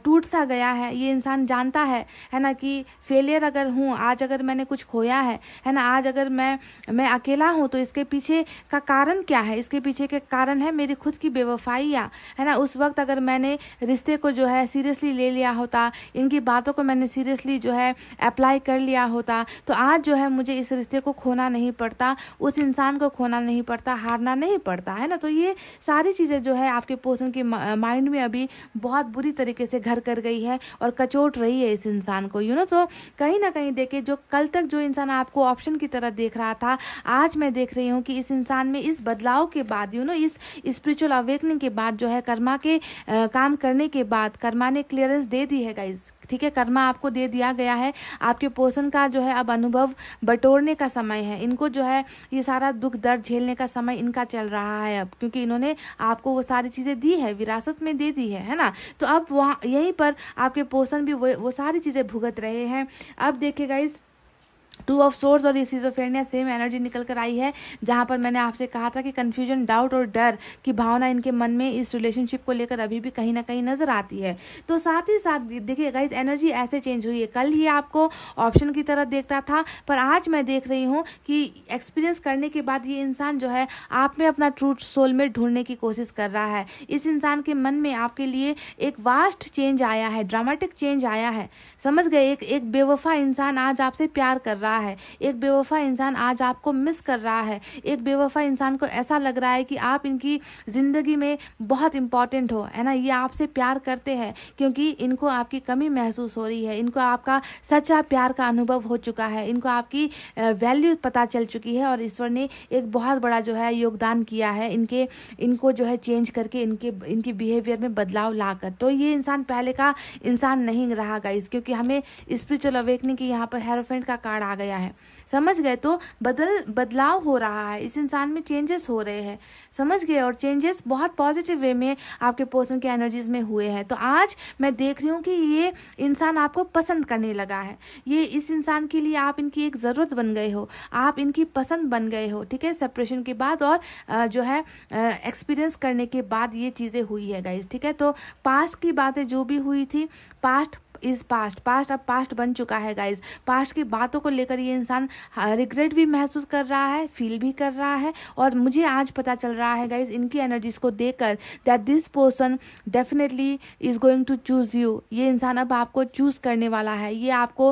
टूट सा गया है ये इंसान जानता है है ना कि फेलियर अगर हूँ आज अगर मैंने कुछ खोया है है ना आज अगर मैं मैं अकेला हूँ तो इसके पीछे का कारण क्या है इसके पीछे के कारण है मेरी खुद की बेवफाई या है ना उस वक्त अगर मैंने रिश्ते को जो है सीरियसली ले लिया होता इनकी बातों को मैंने सीरियसली जो है अप्लाई कर लिया होता तो आज जो है मुझे इस रिश्ते को खोना नहीं पड़ता उस इंसान को खोना नहीं पड़ता हारना नहीं पड़ता है ना तो ये सारी चीज़ें जो है आपके पोषण के माइंड में अभी बहुत बुरी तरीके से घर कर गई है और कचोट रही है इस इंसान को यू नो तो कहीं ना कहीं देखे जो कल तक जो इंसान आपको ऑप्शन की तरह देख रहा था आज मैं देख रही हूँ कि इस इंसान में इस बदलाव के बाद यू नो इस स्पिरिचुअल अवेकनिंग के बाद जो है कर्मा के आ, काम करने के बाद कर्मा ने क्लियरेंस दे दी है गाइज ठीक है कर्मा आपको दे दिया गया है आपके पोषण का जो है अब अनुभव बटोरने का समय है इनको जो है ये सारा दुख दर्द झेलने का समय इनका चल रहा है अब क्योंकि इन्होंने आपको वो सारी चीज़ें दी है विरासत में दे दी है है ना तो अब वहाँ यहीं पर आपके पोषण भी वो वो सारी चीज़ें भुगत रहे हैं अब देखेगा इस टू ऑफ सोर्स और इसीजोफेनिया सेम एनर्जी निकल कर आई है जहां पर मैंने आपसे कहा था कि कन्फ्यूजन डाउट और डर की भावना इनके मन में इस रिलेशनशिप को लेकर अभी भी कहीं ना कहीं नजर आती है तो साथ ही साथ देखिए गाइज एनर्जी ऐसे चेंज हुई है कल ये आपको ऑप्शन की तरह देखता था पर आज मैं देख रही हूँ कि एक्सपीरियंस करने के बाद ये इंसान जो है आप में अपना ट्रूथ सोलमेट ढूंढने की कोशिश कर रहा है इस इंसान के मन में आपके लिए एक वास्ट चेंज आया है ड्रामेटिक चेंज आया है समझ गए एक एक बेवफा इंसान आज आपसे प्यार कर रहा रहा है एक बेवफा इंसान आज आपको मिस कर रहा है एक बेवफा इंसान को ऐसा लग रहा है कि आप इनकी ज़िंदगी में बहुत इंपॉर्टेंट हो है ना ये आपसे प्यार करते हैं क्योंकि इनको आपकी कमी महसूस हो रही है इनको आपका सच्चा प्यार का अनुभव हो चुका है इनको आपकी वैल्यू पता चल चुकी है और ईश्वर ने एक बहुत बड़ा जो है योगदान किया है इनके इनको जो है चेंज करके इनके इनके बिहेवियर में बदलाव लाकर तो ये इंसान पहले का इंसान नहीं रहा गाइस क्योंकि हमें स्पिरिचुअल अवेकनिंग की यहाँ पर हेरोफेंट का कार्ड आ गया गया है समझ गए तो बदल बदलाव हो रहा है इस इंसान में चेंजेस हो रहे हैं समझ गए और चेंजेस बहुत पॉजिटिव वे में आपके पर्सन के एनर्जीज में हुए हैं तो आज मैं देख रही हूँ कि ये इंसान आपको पसंद करने लगा है ये इस इंसान के लिए आप इनकी एक ज़रूरत बन गए हो आप इनकी पसंद बन गए हो ठीक है सेपरेशन के बाद और जो है एक्सपीरियंस करने के बाद ये चीज़ें हुई है गाइज ठीक है तो पास्ट की बातें जो भी हुई थी पास्ट इज पास्ट पास्ट अब पास्ट बन चुका है गाइज पास्ट की बातों को लेकर ये इंसान रिग्रेट हाँ, भी महसूस कर रहा है फील भी कर रहा है और मुझे आज पता चल रहा है गाइज इनकी एनर्जीज को देखकर that this person definitely is going to choose you ये इंसान अब आपको चूज करने वाला है ये आपको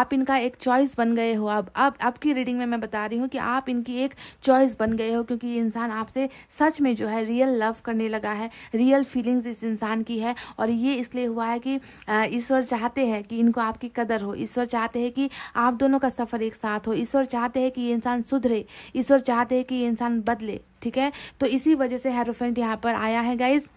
आप इनका एक चॉइस बन गए हो अब अब अब की रीडिंग में मैं बता रही हूँ कि आप इनकी एक चॉइस बन गए हो क्योंकि ये इंसान आपसे सच में जो है रियल लव करने लगा है रियल फीलिंग्स इस इंसान की है और ये इसलिए हुआ है कि ईश्वर चाहते हैं कि इनको आपकी कदर हो ईश्वर चाहते हैं कि आप दोनों का सफ़र एक साथ हो ईश्वर चाहते हैं कि ये इंसान सुधरे ईश्वर चाहते हैं कि ये इंसान बदले ठीक है तो इसी वजह से हेरोफेंट यहाँ पर आया है गाइज़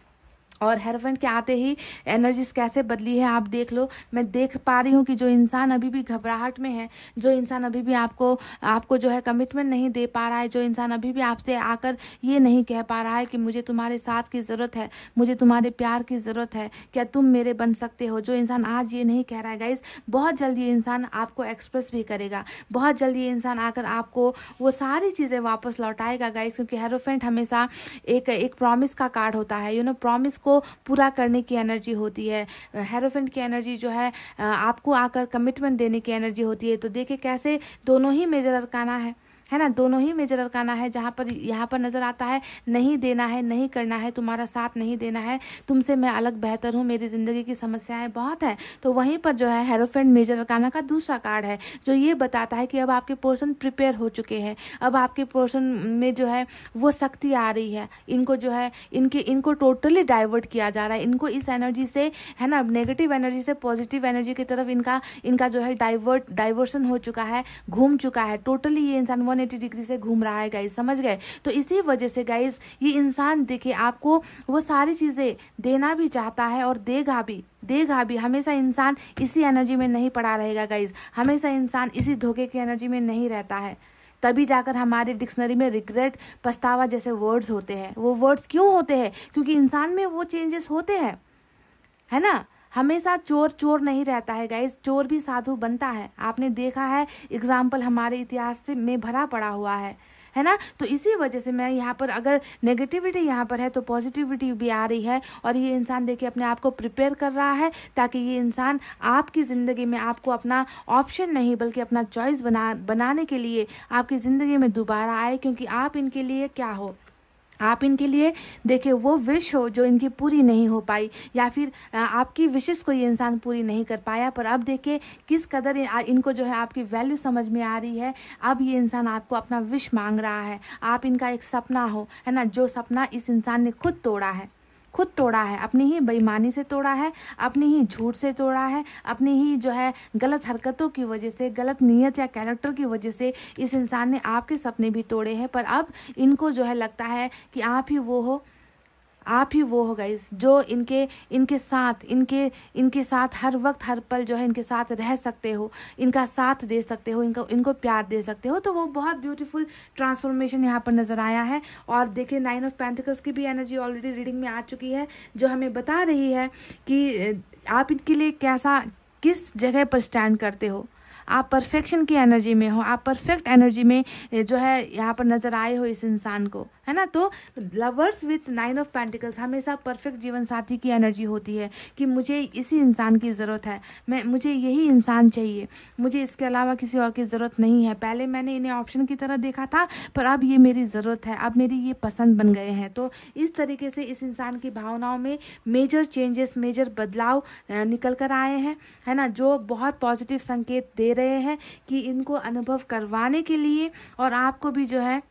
और हेरोइन के आते ही एनर्जीज कैसे बदली है आप देख लो मैं देख पा रही हूँ कि जो इंसान अभी भी घबराहट में है जो इंसान अभी भी आपको आपको जो है कमिटमेंट नहीं दे पा रहा है जो इंसान अभी भी आपसे आकर ये नहीं कह पा रहा है कि मुझे तुम्हारे साथ की ज़रूरत है मुझे तुम्हारे प्यार की ज़रूरत है क्या तुम मेरे बन सकते हो जो इंसान आज ये नहीं कह रहा है गाइज बहुत जल्द ये इंसान आपको एक्सप्रेस भी करेगा बहुत जल्द ये इंसान आकर आपको वो सारी चीज़ें वापस लौटाएगा गाइज क्योंकि हेरोफेंट हमेशा एक एक प्रॉमिस का कार्ड होता है यू नो प्रॉमिस को पूरा करने की एनर्जी होती है हेरोफिन की एनर्जी जो है आपको आकर कमिटमेंट देने की एनर्जी होती है तो देखे कैसे दोनों ही मेजर अरकाना है है ना दोनों ही मेजर अरकाना है जहाँ पर यहाँ पर नज़र आता है नहीं देना है नहीं करना है तुम्हारा साथ नहीं देना है तुमसे मैं अलग बेहतर हूँ मेरी ज़िंदगी की समस्याएं बहुत है तो वहीं पर जो है हेरोफ्रेंड मेजर अरकाना का दूसरा कार्ड है जो ये बताता है कि अब आपके पोर्सन प्रिपेयर हो चुके हैं अब आपके पोर्सन में जो है वो शक्ति आ रही है इनको जो है इनके इनको टोटली डाइवर्ट किया जा रहा है इनको इस एनर्जी से है ना नेगेटिव एनर्जी से पॉजिटिव एनर्जी की तरफ इनका इनका जो है डाइवर्ट डाइवर्सन हो चुका है घूम चुका है टोटली ये इंसान 180 डिग्री से घूम रहा है गाइज समझ गए तो इसी वजह से गाइज ये इंसान देखे आपको वो सारी चीज़ें देना भी चाहता है और देगा भी देगा भी हमेशा इंसान इसी एनर्जी में नहीं पड़ा रहेगा गाइज हमेशा इंसान इसी धोखे की एनर्जी में नहीं रहता है तभी जाकर हमारे डिक्शनरी में रिग्रेट पछतावा जैसे वर्ड्स होते हैं वो वर्ड्स क्यों होते हैं क्योंकि इंसान में वो चेंजेस होते हैं है ना हमेशा चोर चोर नहीं रहता है गाइज चोर भी साधु बनता है आपने देखा है एग्जाम्पल हमारे इतिहास से में भरा पड़ा हुआ है है ना तो इसी वजह से मैं यहाँ पर अगर नेगेटिविटी यहाँ पर है तो पॉजिटिविटी भी आ रही है और ये इंसान देखिए अपने आप को प्रिपेयर कर रहा है ताकि ये इंसान आपकी ज़िंदगी में आपको अपना ऑप्शन नहीं बल्कि अपना चॉइस बना बनाने के लिए आपकी ज़िंदगी में दोबारा आए क्योंकि आप इनके लिए क्या हो आप इनके लिए देखिए वो विश हो जो इनकी पूरी नहीं हो पाई या फिर आपकी विशेष को ये इंसान पूरी नहीं कर पाया पर अब देखिए किस कदर इनको जो है आपकी वैल्यू समझ में आ रही है अब ये इंसान आपको अपना विश मांग रहा है आप इनका एक सपना हो है ना जो सपना इस इंसान ने खुद तोड़ा है खुद तोड़ा है अपनी ही बेईमानी से तोड़ा है अपनी ही झूठ से तोड़ा है अपनी ही जो है गलत हरकतों की वजह से गलत नीयत या कैरेक्टर की वजह से इस इंसान ने आपके सपने भी तोड़े हैं पर अब इनको जो है लगता है कि आप ही वो हो आप ही वो हो गई जो इनके इनके साथ इनके इनके साथ हर वक्त हर पल जो है इनके साथ रह सकते हो इनका साथ दे सकते हो इनको इनको प्यार दे सकते हो तो वो बहुत ब्यूटीफुल ट्रांसफॉर्मेशन यहाँ पर नजर आया है और देखिए नाइन ऑफ पैंथिकल्स की भी एनर्जी ऑलरेडी रीडिंग में आ चुकी है जो हमें बता रही है कि आप इनके लिए कैसा किस जगह पर स्टैंड करते हो आप परफेक्शन की एनर्जी में हो आप परफेक्ट एनर्जी में जो है यहाँ पर नज़र आए हो इस इंसान को है ना तो lovers with nine of pentacles हमेशा परफेक्ट जीवन साथी की एनर्जी होती है कि मुझे इसी इंसान की ज़रूरत है मैं मुझे यही इंसान चाहिए मुझे इसके अलावा किसी और की ज़रूरत नहीं है पहले मैंने इन्हें ऑप्शन की तरह देखा था पर अब ये मेरी ज़रूरत है अब मेरी ये पसंद बन गए हैं तो इस तरीके से इस इंसान की भावनाओं में मेजर चेंजेस मेजर बदलाव निकल कर आए हैं है ना जो बहुत पॉजिटिव संकेत दे रहे हैं कि इनको अनुभव करवाने के लिए और आपको भी जो है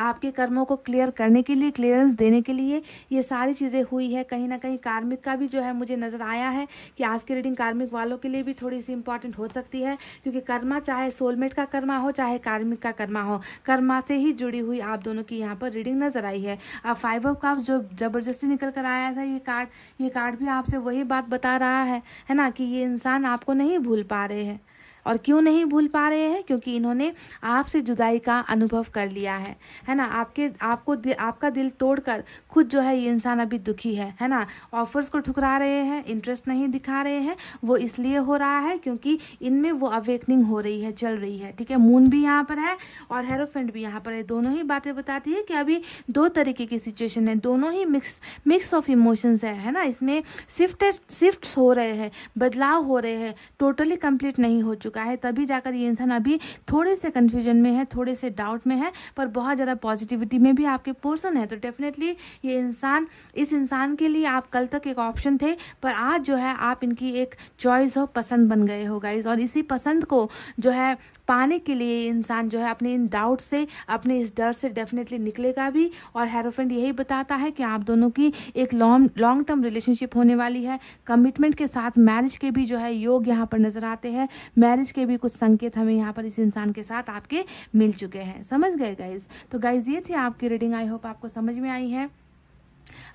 आपके कर्मों को क्लियर करने के लिए क्लियरेंस देने के लिए ये सारी चीज़ें हुई है कहीं ना कहीं कार्मिक का भी जो है मुझे नज़र आया है कि आज की रीडिंग कार्मिक वालों के लिए भी थोड़ी सी इंपॉर्टेंट हो सकती है क्योंकि कर्मा चाहे सोलमेट का कर्मा हो चाहे कार्मिक का कर्मा हो कर्मा से ही जुड़ी हुई आप दोनों की यहाँ पर रीडिंग नज़र आई है अब फाइव ऑफ काप जो ज़बरदस्ती निकल कर आया था ये कार्ड ये कार्ड भी आपसे वही बात बता रहा है है ना कि ये इंसान आपको नहीं भूल पा रहे हैं और क्यों नहीं भूल पा रहे हैं क्योंकि इन्होंने आपसे जुदाई का अनुभव कर लिया है है ना आपके आपको दि, आपका दिल तोड़कर खुद जो है ये इंसान अभी दुखी है है ना ऑफर्स को ठुकरा रहे हैं इंटरेस्ट नहीं दिखा रहे हैं वो इसलिए हो रहा है क्योंकि इनमें वो अवेकनिंग हो रही है चल रही है ठीक है मून भी यहाँ पर है और हेरोफेंट भी यहाँ पर है दोनों ही बातें बताती है कि अभी दो तरीके की सिचुएशन है दोनों ही मिक्स मिक्स ऑफ इमोशंस है है ना इसमें शिफ्ट शिफ्ट हो रहे हैं बदलाव हो रहे हैं टोटली कंप्लीट नहीं हो चुका चुका है तभी जाकर ये इंसान अभी थोड़े से कन्फ्यूजन में है थोड़े से डाउट में है पर बहुत ज़्यादा पॉजिटिविटी में भी आपके पोर्सन है तो डेफिनेटली ये इंसान इस इंसान के लिए आप कल तक एक ऑप्शन थे पर आज जो है आप इनकी एक चॉइस हो पसंद बन गए हो गाइज और इसी पसंद को जो है पाने के लिए इंसान जो है अपने इन डाउट से अपने इस डर से डेफिनेटली निकलेगा भी और हेरोफेंड यही बताता है कि आप दोनों की एक लॉन्ग लॉन्ग टर्म रिलेशनशिप होने वाली है कमिटमेंट के साथ मैरिज के भी जो है योग यहाँ पर नजर आते हैं मैरिज के भी कुछ संकेत हमें यहाँ पर इस इंसान के साथ आपके मिल चुके हैं समझ गए गाइज तो गाइज ये थी आपकी रीडिंग आई होप आपको समझ में आई है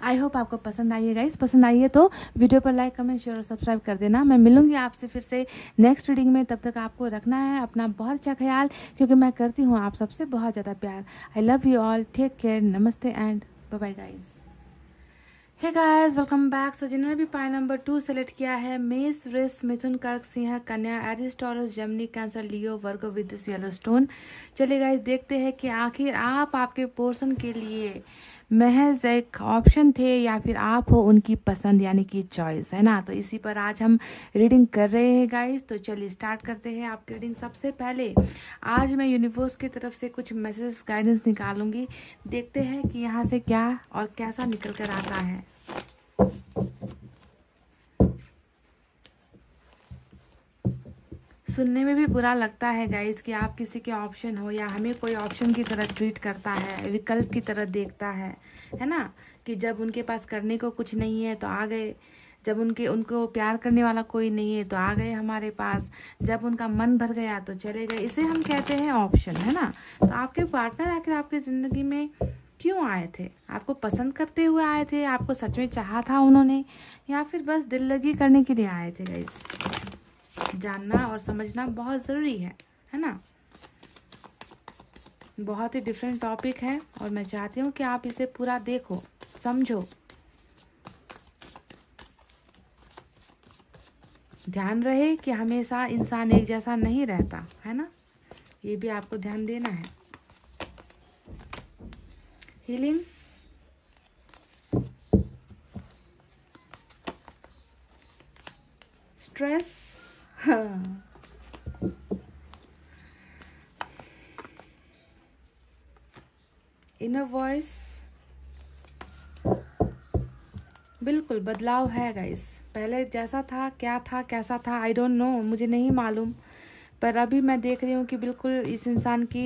आई होप आपको पसंद आई है गाइस पसंद आई है तो वीडियो पर लाइक कमेंट शेयर और सब्सक्राइब कर देना मैं मिलूंगी आपसे फिर से नेक्स्ट रीडिंग में तब तक आपको रखना है अपना बहुत अच्छा ख्याल क्योंकि मैं करती हूँ आप सबसे बहुत ज़्यादा प्यार I love you all take care नमस्ते and bye guys hey guys welcome back so जिन्होंने भी पाइल नंबर टू सेलेक्ट किया है मेष वृष मिथुन कर्क सिंह कन्या Aries Taurus Gemini Cancer Leo Virgo with yellow stone चलिए गाइस देखते हैं कि आखिर आप आपके पोर्सन के लिए महज एक ऑप्शन थे या फिर आप हो उनकी पसंद यानी कि चॉइस है ना तो इसी पर आज हम रीडिंग कर रहे हैं गाइस तो चलिए स्टार्ट करते हैं आपकी रीडिंग सबसे पहले आज मैं यूनिवर्स की तरफ से कुछ मैसेज गाइडेंस निकालूंगी देखते हैं कि यहाँ से क्या और कैसा निकल कर आता है सुनने में भी बुरा लगता है गाइज कि आप किसी के ऑप्शन हो या हमें कोई ऑप्शन की तरह ट्रीट करता है विकल्प की तरह देखता है है ना कि जब उनके पास करने को कुछ नहीं है तो आ गए जब उनके उनको प्यार करने वाला कोई नहीं है तो आ गए हमारे पास जब उनका मन भर गया तो चले गए इसे हम कहते हैं ऑप्शन है ना तो आपके पार्टनर आखिर आपकी ज़िंदगी में क्यों आए थे आपको पसंद करते हुए आए थे आपको सच में चाहा था उन्होंने या फिर बस दिल लगी करने के लिए आए थे गाइज जानना और समझना बहुत ज़रूरी है है ना बहुत ही डिफरेंट टॉपिक है और मैं चाहती हूँ कि आप इसे पूरा देखो समझो ध्यान रहे कि हमेशा इंसान एक जैसा नहीं रहता है ना ये भी आपको ध्यान देना है हीलिंग स्ट्रेस हाँ इनर वॉइस बिल्कुल बदलाव है गाइस पहले जैसा था क्या था कैसा था आई डोंट नो मुझे नहीं मालूम पर अभी मैं देख रही हूँ कि बिल्कुल इस इंसान की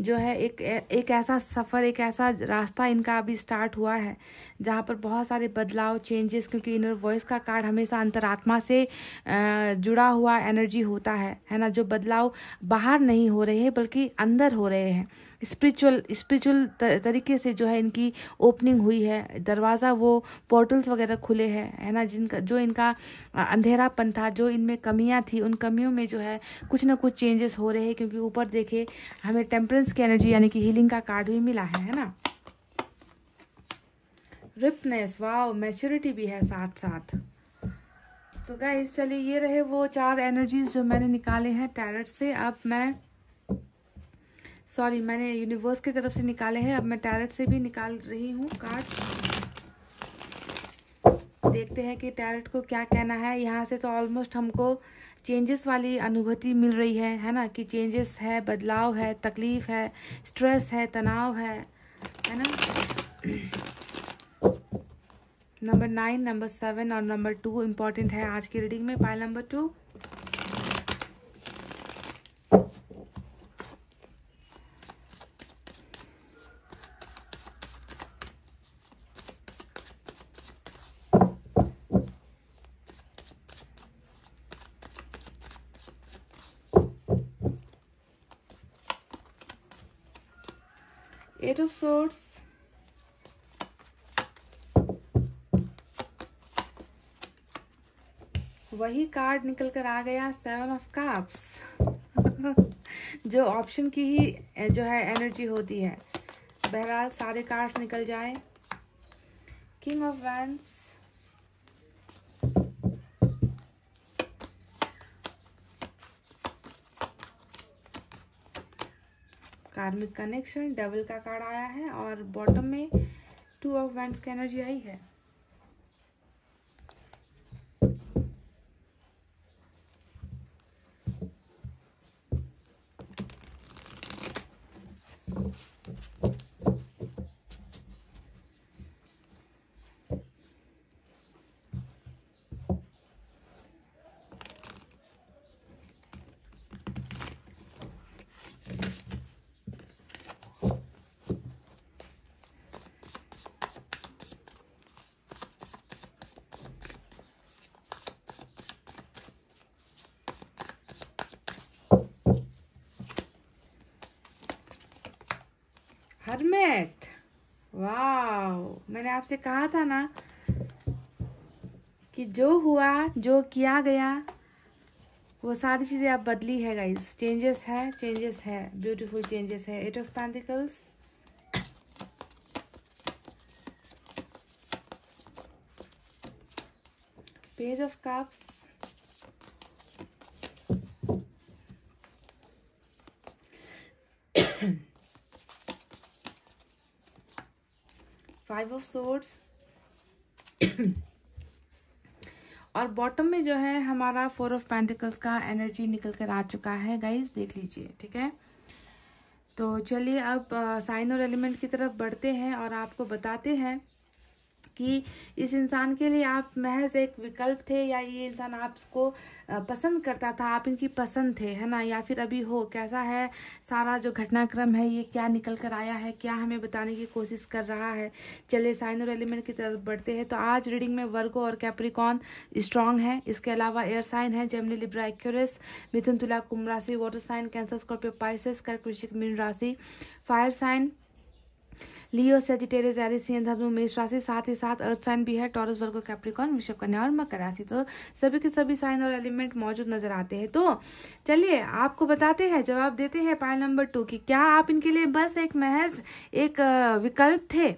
जो है एक एक ऐसा सफ़र एक ऐसा रास्ता इनका अभी स्टार्ट हुआ है जहाँ पर बहुत सारे बदलाव चेंजेस क्योंकि इनर वॉइस का कार्ड हमेशा अंतरात्मा से जुड़ा हुआ एनर्जी होता है है ना जो बदलाव बाहर नहीं हो रहे हैं बल्कि अंदर हो रहे हैं स्पिरिचुअल स्पिरिचुअल तरीके से जो है इनकी ओपनिंग हुई है दरवाज़ा वो पोर्टल्स वगैरह खुले हैं है ना जिनका जो इनका अंधेरापन था जो इनमें कमियाँ थी उन कमियों में जो है कुछ ना कुछ चेंजेस हो रहे हैं क्योंकि ऊपर देखे हमें टेम्परेंस की एनर्जी यानी कि हीलिंग का कार्ड भी मिला है है ना रिपनेस वाव मैच्योरिटी भी है साथ साथ तो गाइस चलिए ये रहे वो चार एनर्जीज जो मैंने निकाले हैं टैरट से अब मैं सॉरी मैंने यूनिवर्स की तरफ से निकाले हैं अब मैं टैरट से भी निकाल रही हूँ कार्ड देखते हैं कि टैरट को क्या कहना है यहाँ से तो ऑलमोस्ट हमको चेंजेस वाली अनुभूति मिल रही है है ना कि चेंजेस है बदलाव है तकलीफ है स्ट्रेस है तनाव है है ना नंबर नाइन नंबर सेवन और नंबर टू इम्पॉर्टेंट है आज की रीडिंग में pile number two eight of swords वही कार्ड निकल कर आ गया सेवन ऑफ कप्स जो ऑप्शन की ही जो है एनर्जी होती है बहरहाल सारे कार्ड निकल जाए king of wands karmic connection double का कार्ड आया है और बॉटम में टू ऑफ वैंड्स की एनर्जी आई है आपसे कहा था ना कि जो हुआ जो किया गया वो सारी चीज़ें अब बदली है गाइस चेंजेस है चेंजेस है ब्यूटीफुल चेंजेस है eight of pentacles page of cups five of swords और बॉटम में जो है हमारा फोर ऑफ पेंटिकल्स का एनर्जी निकल कर आ चुका है गाइज देख लीजिए ठीक है तो चलिए अब साइन uh, और एलिमेंट की तरफ बढ़ते हैं और आपको बताते हैं कि इस इंसान के लिए आप महज एक विकल्प थे या ये इंसान आपको पसंद करता था आप इनकी पसंद थे है ना या फिर अभी हो कैसा है सारा जो घटनाक्रम है ये क्या निकल कर आया है क्या हमें बताने की कोशिश कर रहा है चलिए साइन और एलिमेंट की तरफ बढ़ते हैं तो आज रीडिंग में वर्गो और कैप्रिकॉन स्ट्रांग है इसके अलावा एयर साइन है जेमनी लिब्रा एक्यूरस मिथुन तुला कुंभ राशि water sign Cancer Scorpio Pisces कर्क मीन राशि fire sign Leo Sagittarius Aries सिंह धनु मेष राशि साथ ही साथ अर्थ साइन भी है टॉरस वर्गो कैप्रिकॉन विषभ कन्या और मकर राशि तो सभी के सभी साइन और एलिमेंट मौजूद नजर आते हैं तो चलिए आपको बताते हैं जवाब देते हैं पायल नंबर टू की क्या आप इनके लिए बस एक महज एक विकल्प थे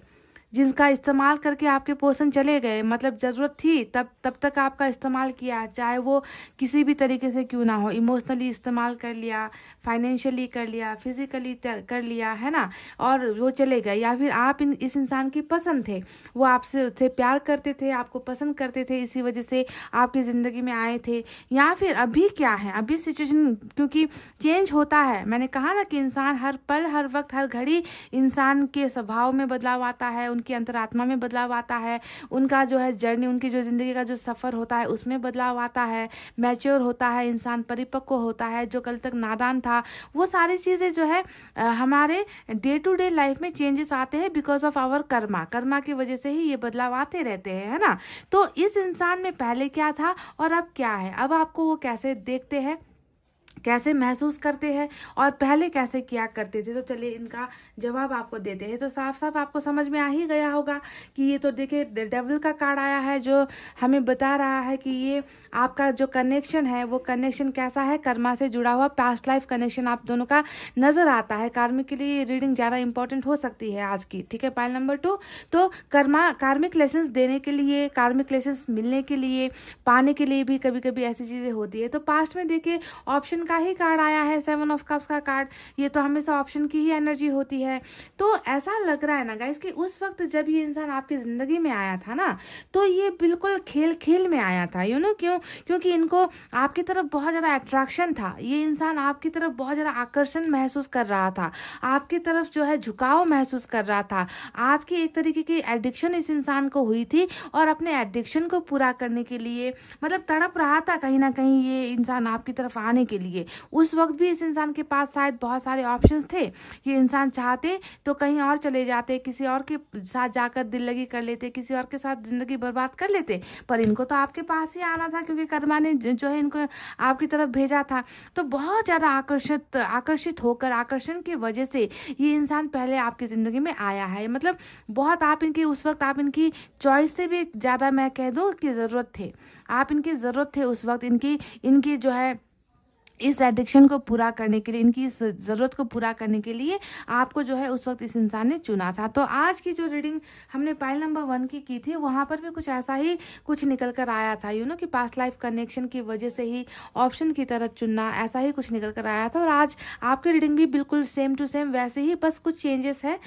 जिनका इस्तेमाल करके आपके पोषण चले गए मतलब ज़रूरत थी तब तब तक आपका इस्तेमाल किया चाहे वो किसी भी तरीके से क्यों ना हो इमोशनली इस्तेमाल कर लिया फाइनेंशियली कर लिया फिजिकली कर लिया है ना और वो चले गए या फिर आप इन इस इंसान की पसंद थे वो आपसे से प्यार करते थे आपको पसंद करते थे इसी वजह से आपकी ज़िंदगी में आए थे या फिर अभी क्या है अभी सिचुएशन क्योंकि चेंज होता है मैंने कहा ना कि इंसान हर पल हर वक्त हर घड़ी इंसान के स्वभाव में बदलाव आता है उनकी अंतरात्मा में बदलाव आता है उनका जो है जर्नी उनकी जो ज़िंदगी का जो सफ़र होता है उसमें बदलाव आता है मैच्योर होता है इंसान परिपक्व होता है जो कल तक नादान था वो सारी चीज़ें जो है हमारे डे टू डे लाइफ में चेंजेस आते हैं बिकॉज ऑफ आवर कर्मा कर्मा की वजह से ही ये बदलाव आते रहते हैं है ना तो इस इंसान में पहले क्या था और अब क्या है अब आपको वो कैसे देखते हैं कैसे महसूस करते हैं और पहले कैसे किया करते थे तो चलिए इनका जवाब आपको देते हैं तो साफ साफ आपको समझ में आ ही गया होगा कि ये तो देखिए डेवल का कार्ड आया है जो हमें बता रहा है कि ये आपका जो कनेक्शन है वो कनेक्शन कैसा है कर्मा से जुड़ा हुआ पास्ट लाइफ कनेक्शन आप दोनों का नज़र आता है कार्मिक के लिए रीडिंग ज़्यादा इंपॉर्टेंट हो सकती है आज की ठीक है पाइल नंबर टू तो कर्मा कार्मिक लेसेंस देने के लिए कार्मिक लेसेंस मिलने के लिए पाने के लिए भी कभी कभी ऐसी चीज़ें होती है तो पास्ट में देखिए ऑप्शन का ही कार्ड आया है सेवन ऑफ कप्स का कार्ड ये तो हमेशा ऑप्शन की ही एनर्जी होती है तो ऐसा लग रहा है ना गाइस कि उस वक्त जब ये इंसान आपकी ज़िंदगी में आया था ना तो ये बिल्कुल खेल खेल में आया था यू नो क्यों क्योंकि इनको आपकी तरफ बहुत ज़्यादा अट्रैक्शन था ये इंसान आपकी तरफ बहुत ज़्यादा आकर्षण महसूस कर रहा था आपकी तरफ जो है झुकाव महसूस कर रहा था आपकी एक तरीके की एडिक्शन इस इंसान को हुई थी और अपने एडिक्शन को पूरा करने के लिए मतलब तड़प रहा था कहीं ना कहीं ये इंसान आपकी तरफ आने के लिए चाहिए उस वक्त भी इस इंसान के पास शायद बहुत सारे ऑप्शन थे ये इंसान चाहते तो कहीं और चले जाते किसी और के साथ जाकर दिल लगी कर लेते किसी और के साथ ज़िंदगी बर्बाद कर लेते पर इनको तो आपके पास ही आना था क्योंकि कर्मा ने जो है इनको आपकी तरफ भेजा था तो बहुत ज़्यादा आकर्षित आकर्षित होकर आकर्षण की वजह से ये इंसान पहले आपकी ज़िंदगी में आया है मतलब बहुत आप इनकी उस वक्त आप इनकी चॉइस से भी ज़्यादा मैं कह दूँ कि ज़रूरत थे आप इनकी ज़रूरत थे उस वक्त इनकी इनकी जो है इस एडिक्शन को पूरा करने के लिए इनकी इस ज़रूरत को पूरा करने के लिए आपको जो है उस वक्त इस इंसान ने चुना था तो आज की जो रीडिंग हमने पाइल नंबर वन की की थी वहाँ पर भी कुछ ऐसा ही कुछ निकल कर आया था यू नो कि पास्ट लाइफ कनेक्शन की वजह से ही ऑप्शन की तरह चुनना ऐसा ही कुछ निकल कर आया था और आज आपकी रीडिंग भी बिल्कुल सेम टू सेम वैसे ही बस कुछ चेंजेस है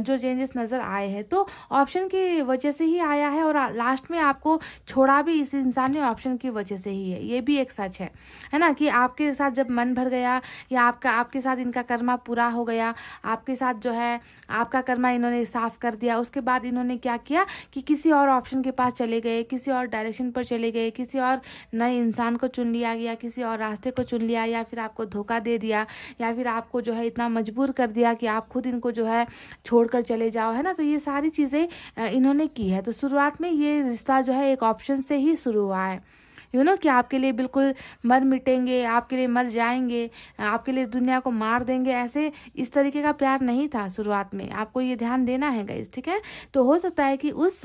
जो चेंजेस नज़र आए हैं तो ऑप्शन की वजह से ही आया है और लास्ट में आपको छोड़ा भी इस इंसान ने ऑप्शन की वजह से ही है ये भी एक सच है है ना कि आपके साथ जब मन भर गया या आपका आपके साथ इनका कर्मा पूरा हो गया आपके साथ जो है आपका कर्मा इन्होंने साफ कर दिया उसके बाद इन्होंने क्या किया कि किसी और ऑप्शन के पास चले गए किसी और डायरेक्शन पर चले गए किसी और नए इंसान को चुन लिया गया किसी और रास्ते को चुन लिया या फिर आपको धोखा दे दिया या फिर आपको जो है इतना मजबूर कर दिया कि आप खुद इनको जो है छोड़कर चले जाओ है ना तो ये सारी चीज़ें इन्होंने की है तो शुरुआत में ये रिश्ता जो है एक ऑप्शन से ही शुरू हुआ है यू नो कि आपके लिए बिल्कुल मर मिटेंगे आपके लिए मर जाएंगे आपके लिए दुनिया को मार देंगे ऐसे इस तरीके का प्यार नहीं था शुरुआत में आपको ये ध्यान देना है गाइज ठीक है तो हो सकता है कि उस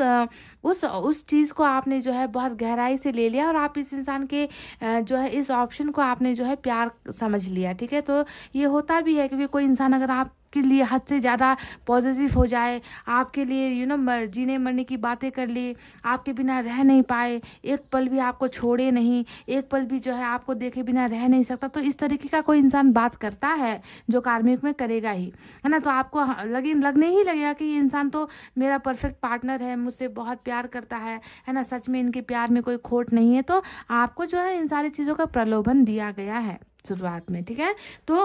उस उस चीज़ को आपने जो है बहुत गहराई से ले लिया और आप इस इंसान के जो है इस ऑप्शन को आपने जो है प्यार समझ लिया ठीक है तो ये होता भी है क्योंकि कोई इंसान अगर आप आपके लिए हद से ज़्यादा पॉजिटिव हो जाए आपके लिए यू नो मर जीने मरने की बातें कर ली आपके बिना रह नहीं पाए एक पल भी आपको छोड़े नहीं एक पल भी जो है आपको देखे बिना रह नहीं सकता तो इस तरीके का कोई इंसान बात करता है जो कार्मिक में करेगा ही है ना तो आपको लगे लगने ही लगेगा कि ये इंसान तो मेरा परफेक्ट पार्टनर है मुझसे बहुत प्यार प्यार करता है है ना सच में इनके प्यार में कोई खोट नहीं है तो आपको जो है इन सारी चीज़ों का प्रलोभन दिया गया है शुरुआत में ठीक है तो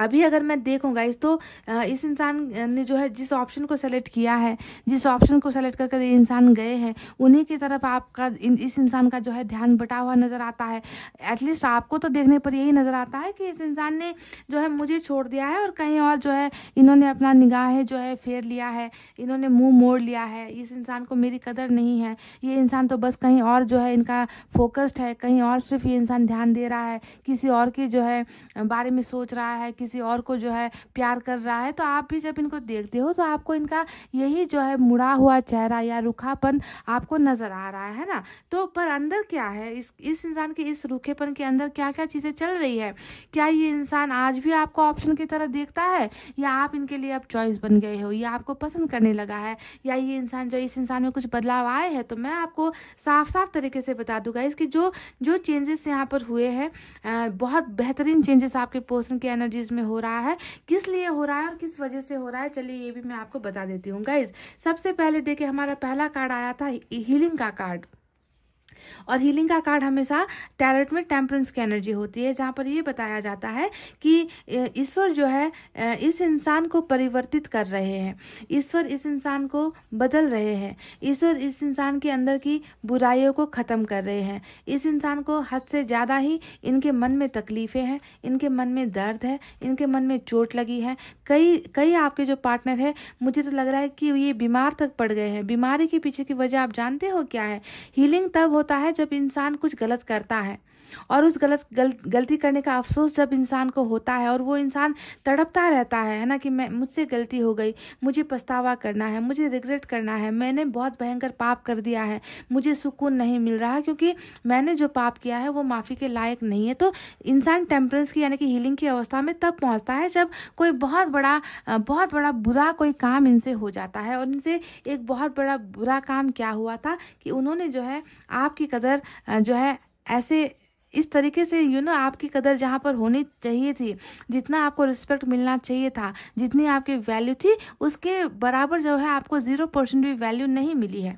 अभी अगर मैं देखूँ गाइस तो इस इंसान ने जो है जिस ऑप्शन को सेलेक्ट किया है जिस ऑप्शन को सेलेक्ट कर ये इंसान गए हैं उन्हीं की तरफ आपका इन इस इंसान का जो है ध्यान बटा हुआ नज़र आता है एटलीस्ट आपको तो देखने पर यही नज़र आता है कि इस इंसान ने जो है मुझे छोड़ दिया है और कहीं और जो है इन्होंने अपना निगाहें जो है फेर लिया है इन्होंने मुँह मोड़ लिया है इस इंसान को मेरी कदर नहीं है ये इंसान तो बस कहीं और जो है इनका फोकस्ड है कहीं और सिर्फ ये इंसान ध्यान दे रहा है किसी और के जो है बारे में सोच रहा है किसी और को जो है प्यार कर रहा है तो आप भी जब इनको देखते हो तो आपको इनका यही जो है मुड़ा हुआ चेहरा या रुखापन आपको नज़र आ रहा है ना तो पर अंदर क्या है इस इस इंसान के इस रुखेपन के अंदर क्या क्या चीज़ें चल रही है क्या ये इंसान आज भी आपको ऑप्शन की तरह देखता है या आप इनके लिए अब चॉइस बन गए हो या आपको पसंद करने लगा है या ये इंसान जो इस इंसान में कुछ बदलाव आए हैं तो मैं आपको साफ साफ तरीके से बता दूंगा इसकी जो जो चेंजेस यहाँ पर हुए हैं बहुत बेहतरीन चेंजेस आपके पर्सन के एनर्जीज में हो रहा है किस लिए हो रहा है और किस वजह से हो रहा है चलिए ये भी मैं आपको बता देती हूँ गाइज सबसे पहले देखिए हमारा पहला कार्ड आया था हीलिंग का कार्ड और हीलिंग का कार्ड हमेशा टैरट में टेम्परेंस की एनर्जी होती है जहाँ पर ये बताया जाता है कि ईश्वर जो है इस इंसान को परिवर्तित कर रहे हैं ईश्वर इस इंसान को बदल रहे हैं ईश्वर इस इंसान के अंदर की बुराइयों को ख़त्म कर रहे हैं इस इंसान को हद से ज़्यादा ही इनके मन में तकलीफ़ें हैं इनके मन में दर्द है इनके मन में चोट लगी है कई कई आपके जो पार्टनर है मुझे तो लग रहा है कि ये बीमार तक पड़ गए हैं बीमारी के पीछे की वजह आप जानते हो क्या है हीलिंग तब होता होता है जब इंसान कुछ गलत करता है और उस गलत गल, गलती करने का अफसोस जब इंसान को होता है और वो इंसान तड़पता रहता है है ना कि मैं मुझसे गलती हो गई मुझे पछतावा करना है मुझे रिग्रेट करना है मैंने बहुत भयंकर पाप कर दिया है मुझे सुकून नहीं मिल रहा क्योंकि मैंने जो पाप किया है वो माफ़ी के लायक नहीं है तो इंसान टेम्परेंस की यानी कि हीलिंग की अवस्था में तब पहुँचता है जब कोई बहुत बड़ा बहुत बड़ा बुरा कोई काम इनसे हो जाता है और इनसे एक बहुत बड़ा बुरा काम क्या हुआ था कि उन्होंने जो है आपकी कदर जो है ऐसे इस तरीके से यू नो आपकी कदर जहाँ पर होनी चाहिए थी जितना आपको रिस्पेक्ट मिलना चाहिए था जितनी आपकी वैल्यू थी उसके बराबर जो है आपको ज़ीरो परसेंट भी वैल्यू नहीं मिली है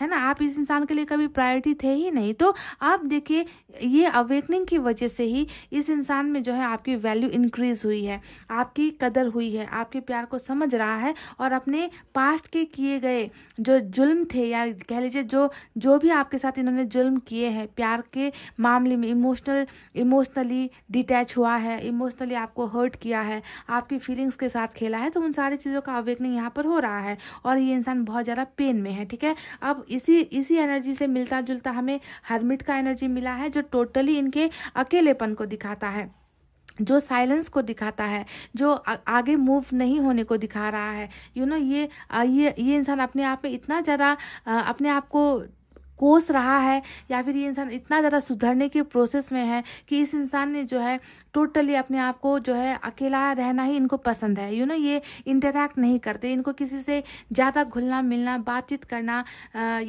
है ना आप इस इंसान के लिए कभी प्रायोरिटी थे ही नहीं तो आप देखिए ये अवेकनिंग की वजह से ही इस इंसान में जो है आपकी वैल्यू इंक्रीज हुई है आपकी कदर हुई है आपके प्यार को समझ रहा है और अपने पास्ट के किए गए जो जुल्म थे या कह लीजिए जो जो भी आपके साथ इन्होंने जुल्म किए हैं प्यार के मामले में इमोशनल इमोशनली डिटैच हुआ है इमोशनली आपको हर्ट किया है आपकी फीलिंग्स के साथ खेला है तो उन सारी चीज़ों का अवेकनिंग यहाँ पर हो रहा है और ये इंसान बहुत ज़्यादा पेन में है ठीक है अब इसी इसी एनर्जी से मिलता जुलता हमें हरमिट का एनर्जी मिला है जो टोटली इनके अकेलेपन को दिखाता है जो साइलेंस को दिखाता है जो आगे मूव नहीं होने को दिखा रहा है यू you नो know, ये ये ये इंसान अपने आप में इतना ज़्यादा अपने आप को कोस रहा है या फिर ये इंसान इतना ज़्यादा सुधरने के प्रोसेस में है कि इस इंसान ने जो है टोटली अपने आप को जो है अकेला रहना ही इनको पसंद है यू नो ये इंटरेक्ट नहीं करते इनको किसी से ज़्यादा घुलना मिलना बातचीत करना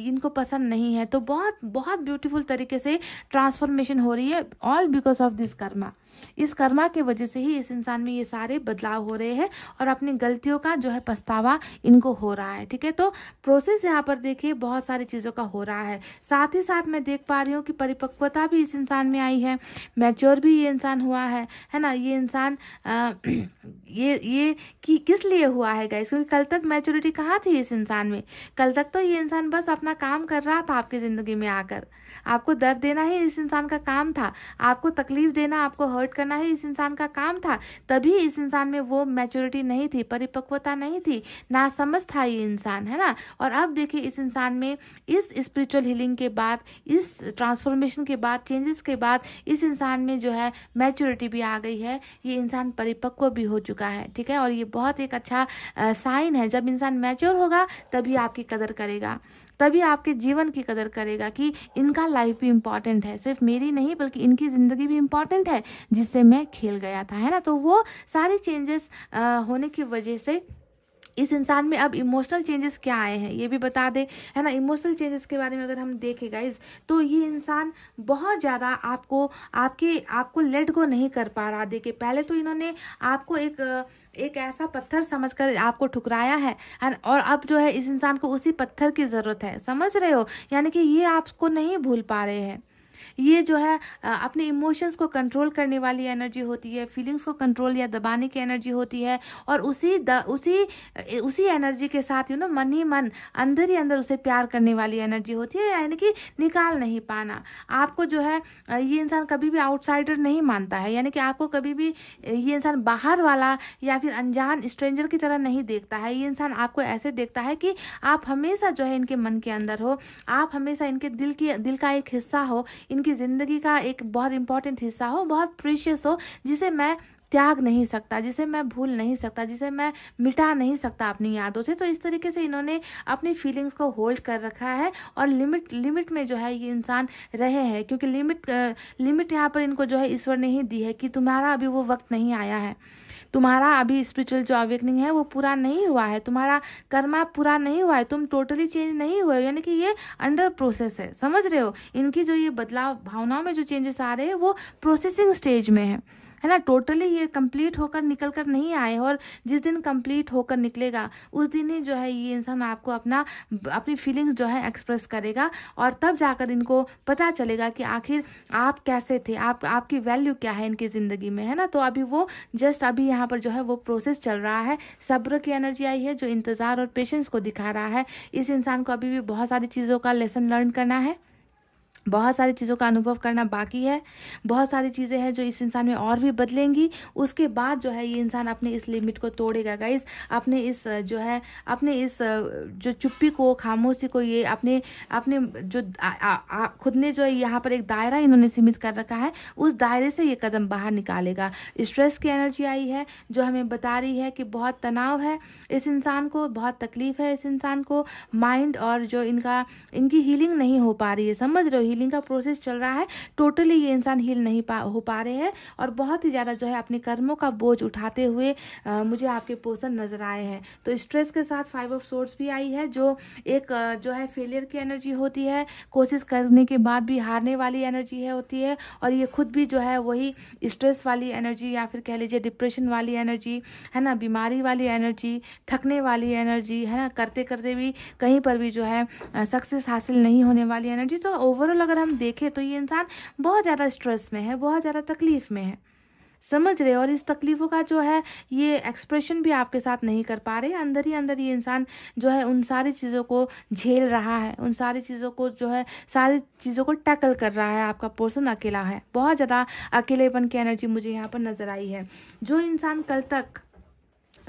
इनको पसंद नहीं है तो बहुत बहुत ब्यूटीफुल तरीके से ट्रांसफॉर्मेशन हो रही है all because of this karma इस कर्मा के वजह से ही इस इंसान में ये सारे बदलाव हो रहे हैं और अपनी गलतियों का जो है पछतावा इनको हो रहा है ठीक है तो प्रोसेस यहाँ पर देखिए बहुत सारी चीज़ों का हो रहा है साथ ही साथ मैं देख पा रही हूँ कि परिपक्वता भी इस इंसान में आई है मैच्योर भी ये इंसान हुआ है है है ना ये इंसान ये ये कि किस लिए हुआ है गैस क्योंकि कल तक मैच्योरिटी कहाँ थी इस इंसान में कल तक तो ये इंसान बस अपना काम कर रहा था आपकी ज़िंदगी में आकर आपको दर्द देना ही इस इंसान का काम था आपको तकलीफ देना आपको हर्ट करना ही इस इंसान का काम था तभी इस इंसान में वो मैच्योरिटी नहीं थी परिपक्वता नहीं थी ना समझ था ये इंसान है ना और अब देखिए इस इंसान में इस स्पिरिचुअल हीलिंग के बाद इस ट्रांसफॉर्मेशन के बाद चेंजेस के बाद इस इंसान में जो है मैच्योरिटी बेटी भी आ गई है ये इंसान परिपक्व भी हो चुका है ठीक है और ये बहुत एक अच्छा साइन है जब इंसान मैच्योर होगा तभी आपकी कदर करेगा तभी आपके जीवन की कदर करेगा कि इनका लाइफ भी इम्पॉर्टेंट है सिर्फ मेरी नहीं बल्कि इनकी ज़िंदगी भी इम्पॉर्टेंट है जिससे मैं खेल गया था है ना तो वो सारी चेंजेस होने की वजह से इस इंसान में अब इमोशनल चेंजेस क्या आए हैं ये भी बता दे है ना इमोशनल चेंजेस के बारे में अगर हम देखें गाइज तो ये इंसान बहुत ज़्यादा आपको आपके आपको लेट गो नहीं कर पा रहा देखे पहले तो इन्होंने आपको एक एक ऐसा पत्थर समझकर आपको ठुकराया है और अब जो है इस इंसान को उसी पत्थर की ज़रूरत है समझ रहे हो यानी कि ये आपको नहीं भूल पा रहे हैं ये जो है अपने इमोशंस को कंट्रोल करने वाली एनर्जी होती है फीलिंग्स को कंट्रोल या दबाने की एनर्जी होती है और उसी द, उसी उसी एनर्जी के साथ यू नो मन ही मन अंदर ही अंदर उसे प्यार करने वाली एनर्जी होती है यानी कि निकाल नहीं पाना आपको जो है ये इंसान कभी भी आउटसाइडर नहीं मानता है यानी कि आपको कभी भी ये इंसान बाहर वाला या फिर अनजान स्ट्रेंजर की तरह नहीं देखता है ये इंसान आपको ऐसे देखता है कि आप हमेशा जो है इनके मन के अंदर हो आप हमेशा इनके दिल की दिल का एक हिस्सा हो इनकी ज़िंदगी का एक बहुत इंपॉर्टेंट हिस्सा हो बहुत प्रीशियस हो जिसे मैं त्याग नहीं सकता जिसे मैं भूल नहीं सकता जिसे मैं मिटा नहीं सकता अपनी यादों से तो इस तरीके से इन्होंने अपनी फीलिंग्स को होल्ड कर रखा है और लिमिट लिमिट में जो है ये इंसान रहे हैं क्योंकि लिमिट लिमिट यहाँ पर इनको जो है ईश्वर ने ही दी है कि तुम्हारा अभी वो वक्त नहीं आया है तुम्हारा अभी स्पिरिचुअल जो अवेकनिंग है वो पूरा नहीं हुआ है तुम्हारा कर्मा पूरा नहीं हुआ है तुम टोटली चेंज नहीं हुए यानी कि ये अंडर प्रोसेस है समझ रहे हो इनकी जो ये बदलाव भावनाओं में जो चेंजेस आ रहे हैं वो प्रोसेसिंग स्टेज में है है ना टोटली ये कंप्लीट होकर निकल कर नहीं आए और जिस दिन कंप्लीट होकर निकलेगा उस दिन ही जो है ये इंसान आपको अपना अपनी फीलिंग्स जो है एक्सप्रेस करेगा और तब जाकर इनको पता चलेगा कि आखिर आप कैसे थे आप आपकी वैल्यू क्या है इनकी ज़िंदगी में है ना तो अभी वो जस्ट अभी यहाँ पर जो है वो प्रोसेस चल रहा है सब्र की एनर्जी आई है जो इंतज़ार और पेशेंस को दिखा रहा है इस इंसान को अभी भी बहुत सारी चीज़ों का लेसन लर्न करना है बहुत सारी चीज़ों का अनुभव करना बाकी है बहुत सारी चीज़ें हैं जो इस इंसान में और भी बदलेंगी उसके बाद जो है ये इंसान अपने इस लिमिट को तोड़ेगा गाइस अपने इस जो है अपने इस जो चुप्पी को खामोशी को ये अपने अपने जो आ, आ, आ, खुद ने जो है यहाँ पर एक दायरा इन्होंने सीमित कर रखा है उस दायरे से ये कदम बाहर निकालेगा स्ट्रेस की एनर्जी आई है जो हमें बता रही है कि बहुत तनाव है इस इंसान को बहुत तकलीफ है इस इंसान को माइंड और जो इनका इनकी हीलिंग नहीं हो पा रही है समझ रहे हीलिंग का प्रोसेस चल रहा है टोटली ये इंसान हील नहीं पा हो पा रहे हैं और बहुत ही ज़्यादा जो है अपने कर्मों का बोझ उठाते हुए आ, मुझे आपके पोषण नज़र आए हैं तो स्ट्रेस के साथ फाइव ऑफ सोर्स भी आई है जो एक जो है फेलियर की एनर्जी होती है कोशिश करने के बाद भी हारने वाली एनर्जी है होती है और ये खुद भी जो है वही स्ट्रेस वाली एनर्जी या फिर कह लीजिए डिप्रेशन वाली एनर्जी है ना बीमारी वाली एनर्जी थकने वाली एनर्जी है ना करते करते भी कहीं पर भी जो है सक्सेस हासिल नहीं होने वाली एनर्जी तो ओवरऑल अगर हम देखें तो ये इंसान बहुत ज़्यादा स्ट्रेस में है बहुत ज़्यादा तकलीफ़ में है समझ रहे और इस तकलीफ़ों का जो है ये एक्सप्रेशन भी आपके साथ नहीं कर पा रहे अंदर ही अंदर ये इंसान जो है उन सारी चीज़ों को झेल रहा है उन सारी चीज़ों को जो है सारी चीज़ों को टैकल कर रहा है आपका पोर्सन अकेला है बहुत ज़्यादा अकेलेपन की एनर्जी मुझे यहाँ पर नज़र आई है जो इंसान कल तक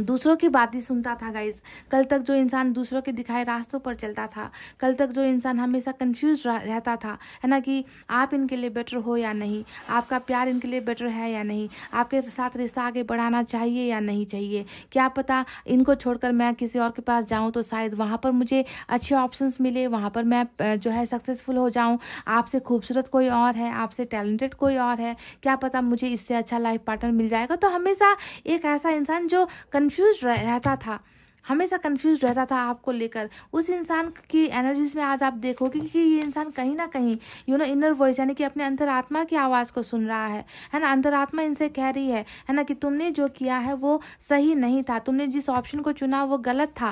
दूसरों की बात ही सुनता था गाइज कल तक जो इंसान दूसरों के दिखाए रास्तों पर चलता था कल तक जो इंसान हमेशा कंफ्यूज रहता था है ना कि आप इनके लिए बेटर हो या नहीं आपका प्यार इनके लिए बेटर है या नहीं आपके साथ रिश्ता आगे बढ़ाना चाहिए या नहीं चाहिए क्या पता इनको छोड़कर मैं किसी और के पास जाऊँ तो शायद वहाँ पर मुझे अच्छे ऑप्शन मिले वहाँ पर मैं जो है सक्सेसफुल हो जाऊँ आपसे खूबसूरत कोई और है आपसे टैलेंटेड कोई और है क्या पता मुझे इससे अच्छा लाइफ पार्टनर मिल जाएगा तो हमेशा एक ऐसा इंसान जो कंफ्यूज रहता था हमेशा कंफ्यूज रहता था आपको लेकर उस इंसान की एनर्जीज में आज आप देखोगे कि ये इंसान कहीं ना कहीं यू नो इनर वॉइस यानी कि अपने अंतरात्मा की आवाज़ को सुन रहा है है ना अंतरात्मा इनसे कह रही है है ना कि तुमने जो किया है वो सही नहीं था तुमने जिस ऑप्शन को चुना वो गलत था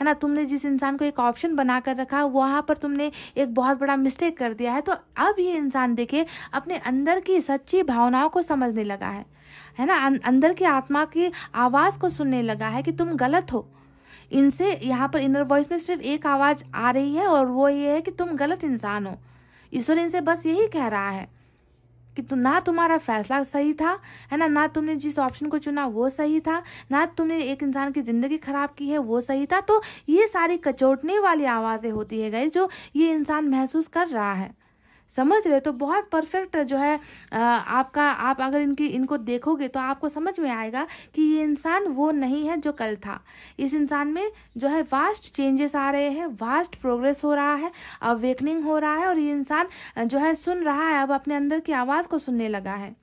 है ना तुमने जिस इंसान को एक ऑप्शन बना कर रखा वहाँ पर तुमने एक बहुत बड़ा मिस्टेक कर दिया है तो अब ये इंसान देखे अपने अंदर की सच्ची भावनाओं को समझने लगा है है ना अं-, अंदर की आत्मा की आवाज़ को सुनने लगा है कि तुम गलत हो इनसे यहाँ पर इनर वॉइस में सिर्फ एक आवाज़ आ रही है और वो ये है कि तुम गलत इंसान हो ईश्वर इनसे बस यही कह रहा है कि तो ना तुम्हारा फैसला सही था है ना ना तुमने जिस ऑप्शन को चुना वो सही था ना तुमने एक इंसान की ज़िंदगी ख़राब की है वो सही था तो ये सारी कचोटने वाली आवाज़ें होती है गई जो ये इंसान महसूस कर रहा है समझ रहे हो तो बहुत परफेक्ट जो है आपका आप अगर इनकी इनको देखोगे तो आपको समझ में आएगा कि ये इंसान वो नहीं है जो कल था इस इंसान में जो है वास्ट चेंजेस आ रहे हैं वास्ट प्रोग्रेस हो रहा है अवेकनिंग हो रहा है और ये इंसान जो है सुन रहा है अब अपने अंदर की आवाज़ को सुनने लगा है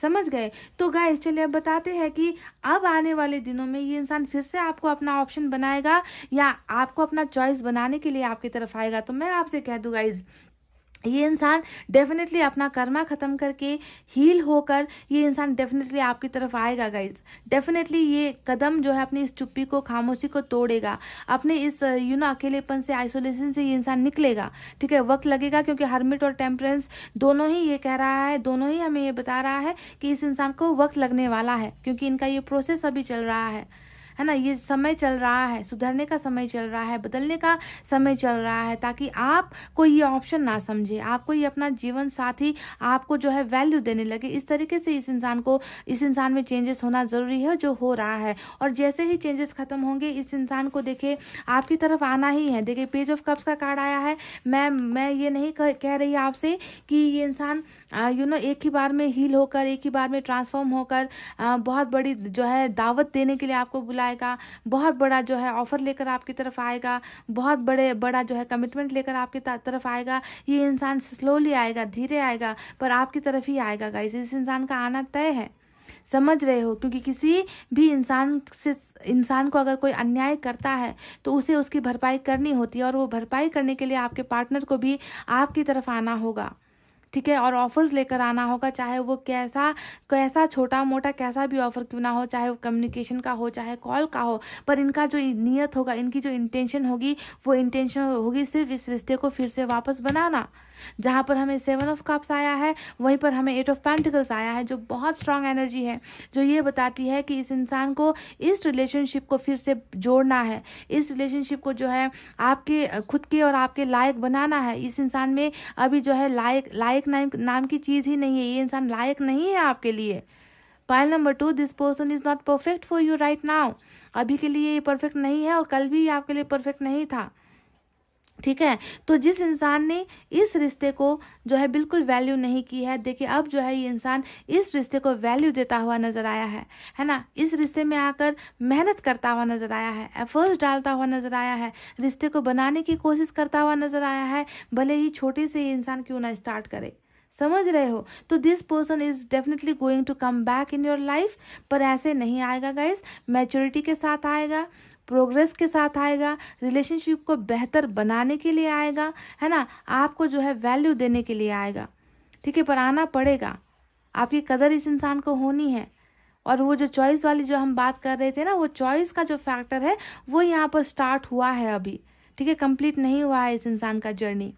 समझ गए तो गाय चलिए अब बताते हैं कि अब आने वाले दिनों में ये इंसान फिर से आपको अपना ऑप्शन बनाएगा या आपको अपना चॉइस बनाने के लिए आपकी तरफ आएगा तो मैं आपसे कह दूँ गाइज़ ये इंसान डेफिनेटली अपना कर्मा खत्म करके हील होकर ये इंसान डेफिनेटली आपकी तरफ आएगा गाइज डेफिनेटली ये कदम जो है अपनी इस चुप्पी को खामोशी को तोड़ेगा अपने इस यू uh, नो अकेलेपन से आइसोलेशन से ये इंसान निकलेगा ठीक है वक्त लगेगा क्योंकि हर्मिट और टेम्परेंस दोनों ही ये कह रहा है दोनों ही हमें ये बता रहा है कि इस इंसान को वक्त लगने वाला है क्योंकि इनका ये प्रोसेस अभी चल रहा है है ना ये समय चल रहा है सुधरने का समय चल रहा है बदलने का समय चल रहा है ताकि आप को ये ऑप्शन ना समझे आपको ये अपना जीवन साथी आपको जो है वैल्यू देने लगे इस तरीके से इस इंसान को इस इंसान में चेंजेस होना ज़रूरी है जो हो रहा है और जैसे ही चेंजेस ख़त्म होंगे इस इंसान को देखे आपकी तरफ आना ही है देखिए पेज ऑफ कप्स का कार्ड आया है मैं मैं ये नहीं कह रही आपसे कि ये इंसान यू नो एक ही बार में हील होकर एक ही बार में ट्रांसफॉर्म होकर बहुत बड़ी जो है दावत देने के लिए आपको बुलाएगा बहुत बड़ा जो है ऑफर लेकर आपकी तरफ आएगा बहुत बड़े बड़ा जो है कमिटमेंट लेकर आपकी तरफ आएगा ये इंसान स्लोली आएगा धीरे आएगा पर आपकी तरफ ही आएगा गाइस इस इंसान का आना तय है समझ रहे हो क्योंकि किसी भी इंसान से इंसान को अगर कोई अन्याय करता है तो उसे उसकी भरपाई करनी होती है और वो भरपाई करने के लिए आपके पार्टनर को भी आपकी तरफ आना होगा ठीक है और ऑफर्स लेकर आना होगा चाहे वो कैसा कैसा छोटा मोटा कैसा भी ऑफर क्यों ना हो चाहे वो कम्युनिकेशन का हो चाहे कॉल का हो पर इनका जो नियत होगा इनकी जो इंटेंशन होगी वो इंटेंशन होगी सिर्फ इस रिश्ते को फिर से वापस बनाना जहाँ पर हमें सेवन ऑफ कप्स आया है वहीं पर हमें एट ऑफ पेंटिकल्स आया है जो बहुत स्ट्रांग एनर्जी है जो ये बताती है कि इस इंसान को इस रिलेशनशिप को फिर से जोड़ना है इस रिलेशनशिप को जो है आपके खुद के और आपके लायक बनाना है इस इंसान में अभी जो है लायक लायक नाम नाम की चीज़ ही नहीं है ये इंसान लायक नहीं है आपके लिए pile number two this person is not perfect for you right now अभी के लिए ये परफेक्ट नहीं है और कल भी आपके लिए परफेक्ट नहीं था ठीक है तो जिस इंसान ने इस रिश्ते को जो है बिल्कुल वैल्यू नहीं की है देखिए अब जो है ये इंसान इस रिश्ते को वैल्यू देता हुआ नजर आया है है ना इस रिश्ते में आकर मेहनत करता हुआ नजर आया है एफर्ट्स डालता हुआ नजर आया है रिश्ते को बनाने की कोशिश करता हुआ नजर आया है भले ही छोटे से ही इंसान क्यों ना स्टार्ट करे समझ रहे हो तो this person is definitely going to come back in your life पर ऐसे नहीं आएगा गाइस मैच्योरिटी के साथ आएगा प्रोग्रेस के साथ आएगा रिलेशनशिप को बेहतर बनाने के लिए आएगा है ना आपको जो है वैल्यू देने के लिए आएगा ठीक है पर आना पड़ेगा आपकी कदर इस इंसान को होनी है और वो जो चॉइस वाली जो हम बात कर रहे थे ना वो चॉइस का जो फैक्टर है वो यहाँ पर स्टार्ट हुआ है अभी ठीक है कंप्लीट नहीं हुआ है इस इंसान का जर्नी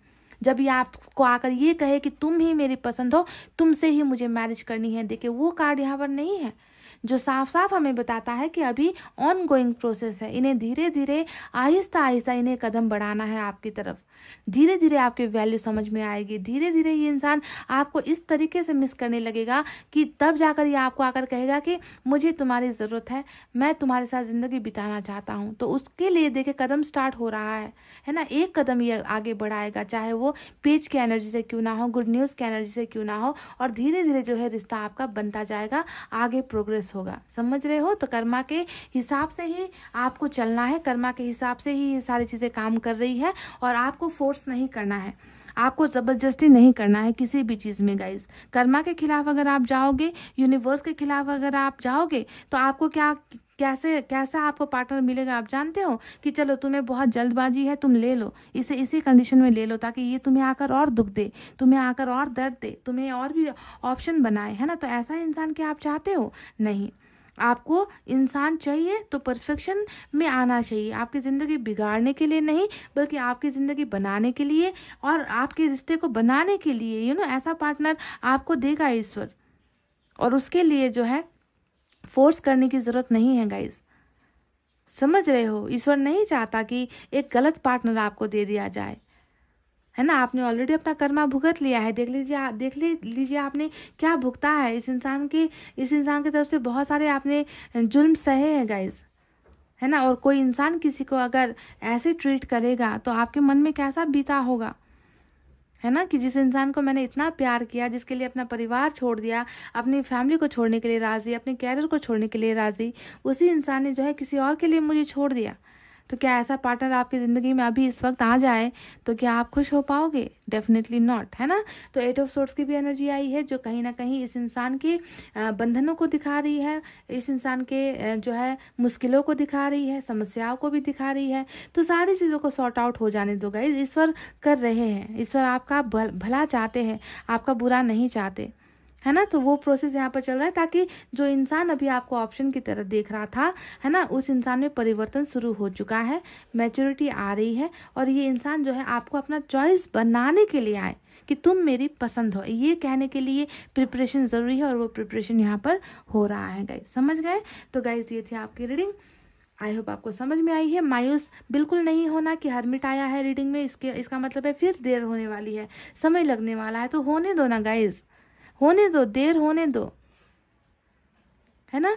जब ये आपको आकर ये कहे कि तुम ही मेरी पसंद हो तुमसे ही मुझे मैरिज करनी है देखिए वो कार्ड यहाँ पर नहीं है जो साफ साफ हमें बताता है कि अभी ऑन गोइंग प्रोसेस है इन्हें धीरे धीरे आहिस्ता आहिस्ता इन्हें कदम बढ़ाना है आपकी तरफ धीरे धीरे आपकी वैल्यू समझ में आएगी धीरे धीरे ये इंसान आपको इस तरीके से मिस करने लगेगा कि तब जाकर ये आपको आकर कहेगा कि मुझे तुम्हारी ज़रूरत है मैं तुम्हारे साथ ज़िंदगी बिताना चाहता हूँ तो उसके लिए देखे कदम स्टार्ट हो रहा है है ना एक कदम ये आगे बढ़ाएगा चाहे वो पेज की एनर्जी से क्यों ना हो गुड न्यूज़ की एनर्जी से क्यों ना हो और धीरे धीरे जो है रिश्ता आपका बनता जाएगा आगे प्रोग्रेस होगा समझ रहे हो तो कर्मा के हिसाब से ही आपको चलना है कर्मा के हिसाब से ही ये सारी चीज़ें काम कर रही है और आपको फोर्स नहीं करना है आपको ज़बरदस्ती नहीं करना है किसी भी चीज़ में गाइज कर्मा के खिलाफ अगर आप जाओगे यूनिवर्स के खिलाफ अगर आप जाओगे तो आपको क्या कैसे कैसा आपको पार्टनर मिलेगा आप जानते हो कि चलो तुम्हें बहुत जल्दबाजी है तुम ले लो इसे इसी कंडीशन में ले लो ताकि ये तुम्हें आकर और दुख दे तुम्हें आकर और दर्द दे तुम्हें और भी ऑप्शन बनाए है ना तो ऐसा इंसान क्या आप चाहते हो नहीं आपको इंसान चाहिए तो परफेक्शन में आना चाहिए आपकी ज़िंदगी बिगाड़ने के लिए नहीं बल्कि आपकी ज़िंदगी बनाने के लिए और आपके रिश्ते को बनाने के लिए यू नो ऐसा पार्टनर आपको देगा ईश्वर और उसके लिए जो है फोर्स करने की ज़रूरत नहीं है गाइज़ समझ रहे हो ईश्वर नहीं चाहता कि एक गलत पार्टनर आपको दे दिया जाए है ना आपने ऑलरेडी अपना कर्मा भुगत लिया है देख लीजिए देख लीजिए आपने क्या भुगता है इस इंसान के इस इंसान की तरफ से बहुत सारे आपने जुल्म सहे हैं गाइज है ना और कोई इंसान किसी को अगर ऐसे ट्रीट करेगा तो आपके मन में कैसा बीता होगा है ना कि जिस इंसान को मैंने इतना प्यार किया जिसके लिए अपना परिवार छोड़ दिया अपनी फैमिली को छोड़ने के लिए राज़ी अपने कैरियर को छोड़ने के लिए राज़ी उसी इंसान ने जो है किसी और के लिए मुझे छोड़ दिया तो क्या ऐसा पार्टनर आपकी ज़िंदगी में अभी इस वक्त आ जाए तो क्या आप खुश हो पाओगे डेफिनेटली नॉट है ना तो एट ऑफ सोर्ट्स की भी एनर्जी आई है जो कहीं ना कहीं इस इंसान की बंधनों को दिखा रही है इस इंसान के जो है मुश्किलों को दिखा रही है समस्याओं को भी दिखा रही है तो सारी चीज़ों को सॉर्ट आउट हो जाने दो गाइज ईश्वर कर रहे हैं ईश्वर आपका भला चाहते हैं आपका बुरा नहीं चाहते है ना तो वो प्रोसेस यहाँ पर चल रहा है ताकि जो इंसान अभी आपको ऑप्शन की तरह देख रहा था है ना उस इंसान में परिवर्तन शुरू हो चुका है मैच्योरिटी आ रही है और ये इंसान जो है आपको अपना चॉइस बनाने के लिए आए कि तुम मेरी पसंद हो ये कहने के लिए प्रिपरेशन ज़रूरी है और वो प्रिपरेशन यहाँ पर हो रहा है गाइज समझ गए तो गाइज ये थी आपकी रीडिंग आई होप आपको समझ में आई है मायूस बिल्कुल नहीं होना कि हरमिट आया है रीडिंग में इसके इसका मतलब है फिर देर होने वाली है समय लगने वाला है तो होने दो ना गाइज होने दो देर होने दो है ना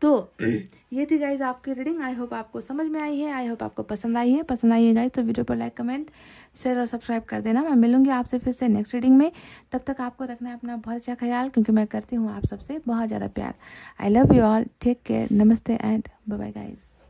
तो ये थी गाइज आपकी रीडिंग आई होप आपको समझ में आई है आई होप आपको पसंद आई है पसंद आई है गाइज तो वीडियो पर लाइक कमेंट शेयर और सब्सक्राइब कर देना मैं मिलूंगी आपसे फिर से नेक्स्ट रीडिंग में तब तक आपको रखना है अपना बहुत अच्छा ख्याल क्योंकि मैं करती हूँ आप सबसे बहुत ज़्यादा प्यार I love you all take care नमस्ते एंड बाय गाइज़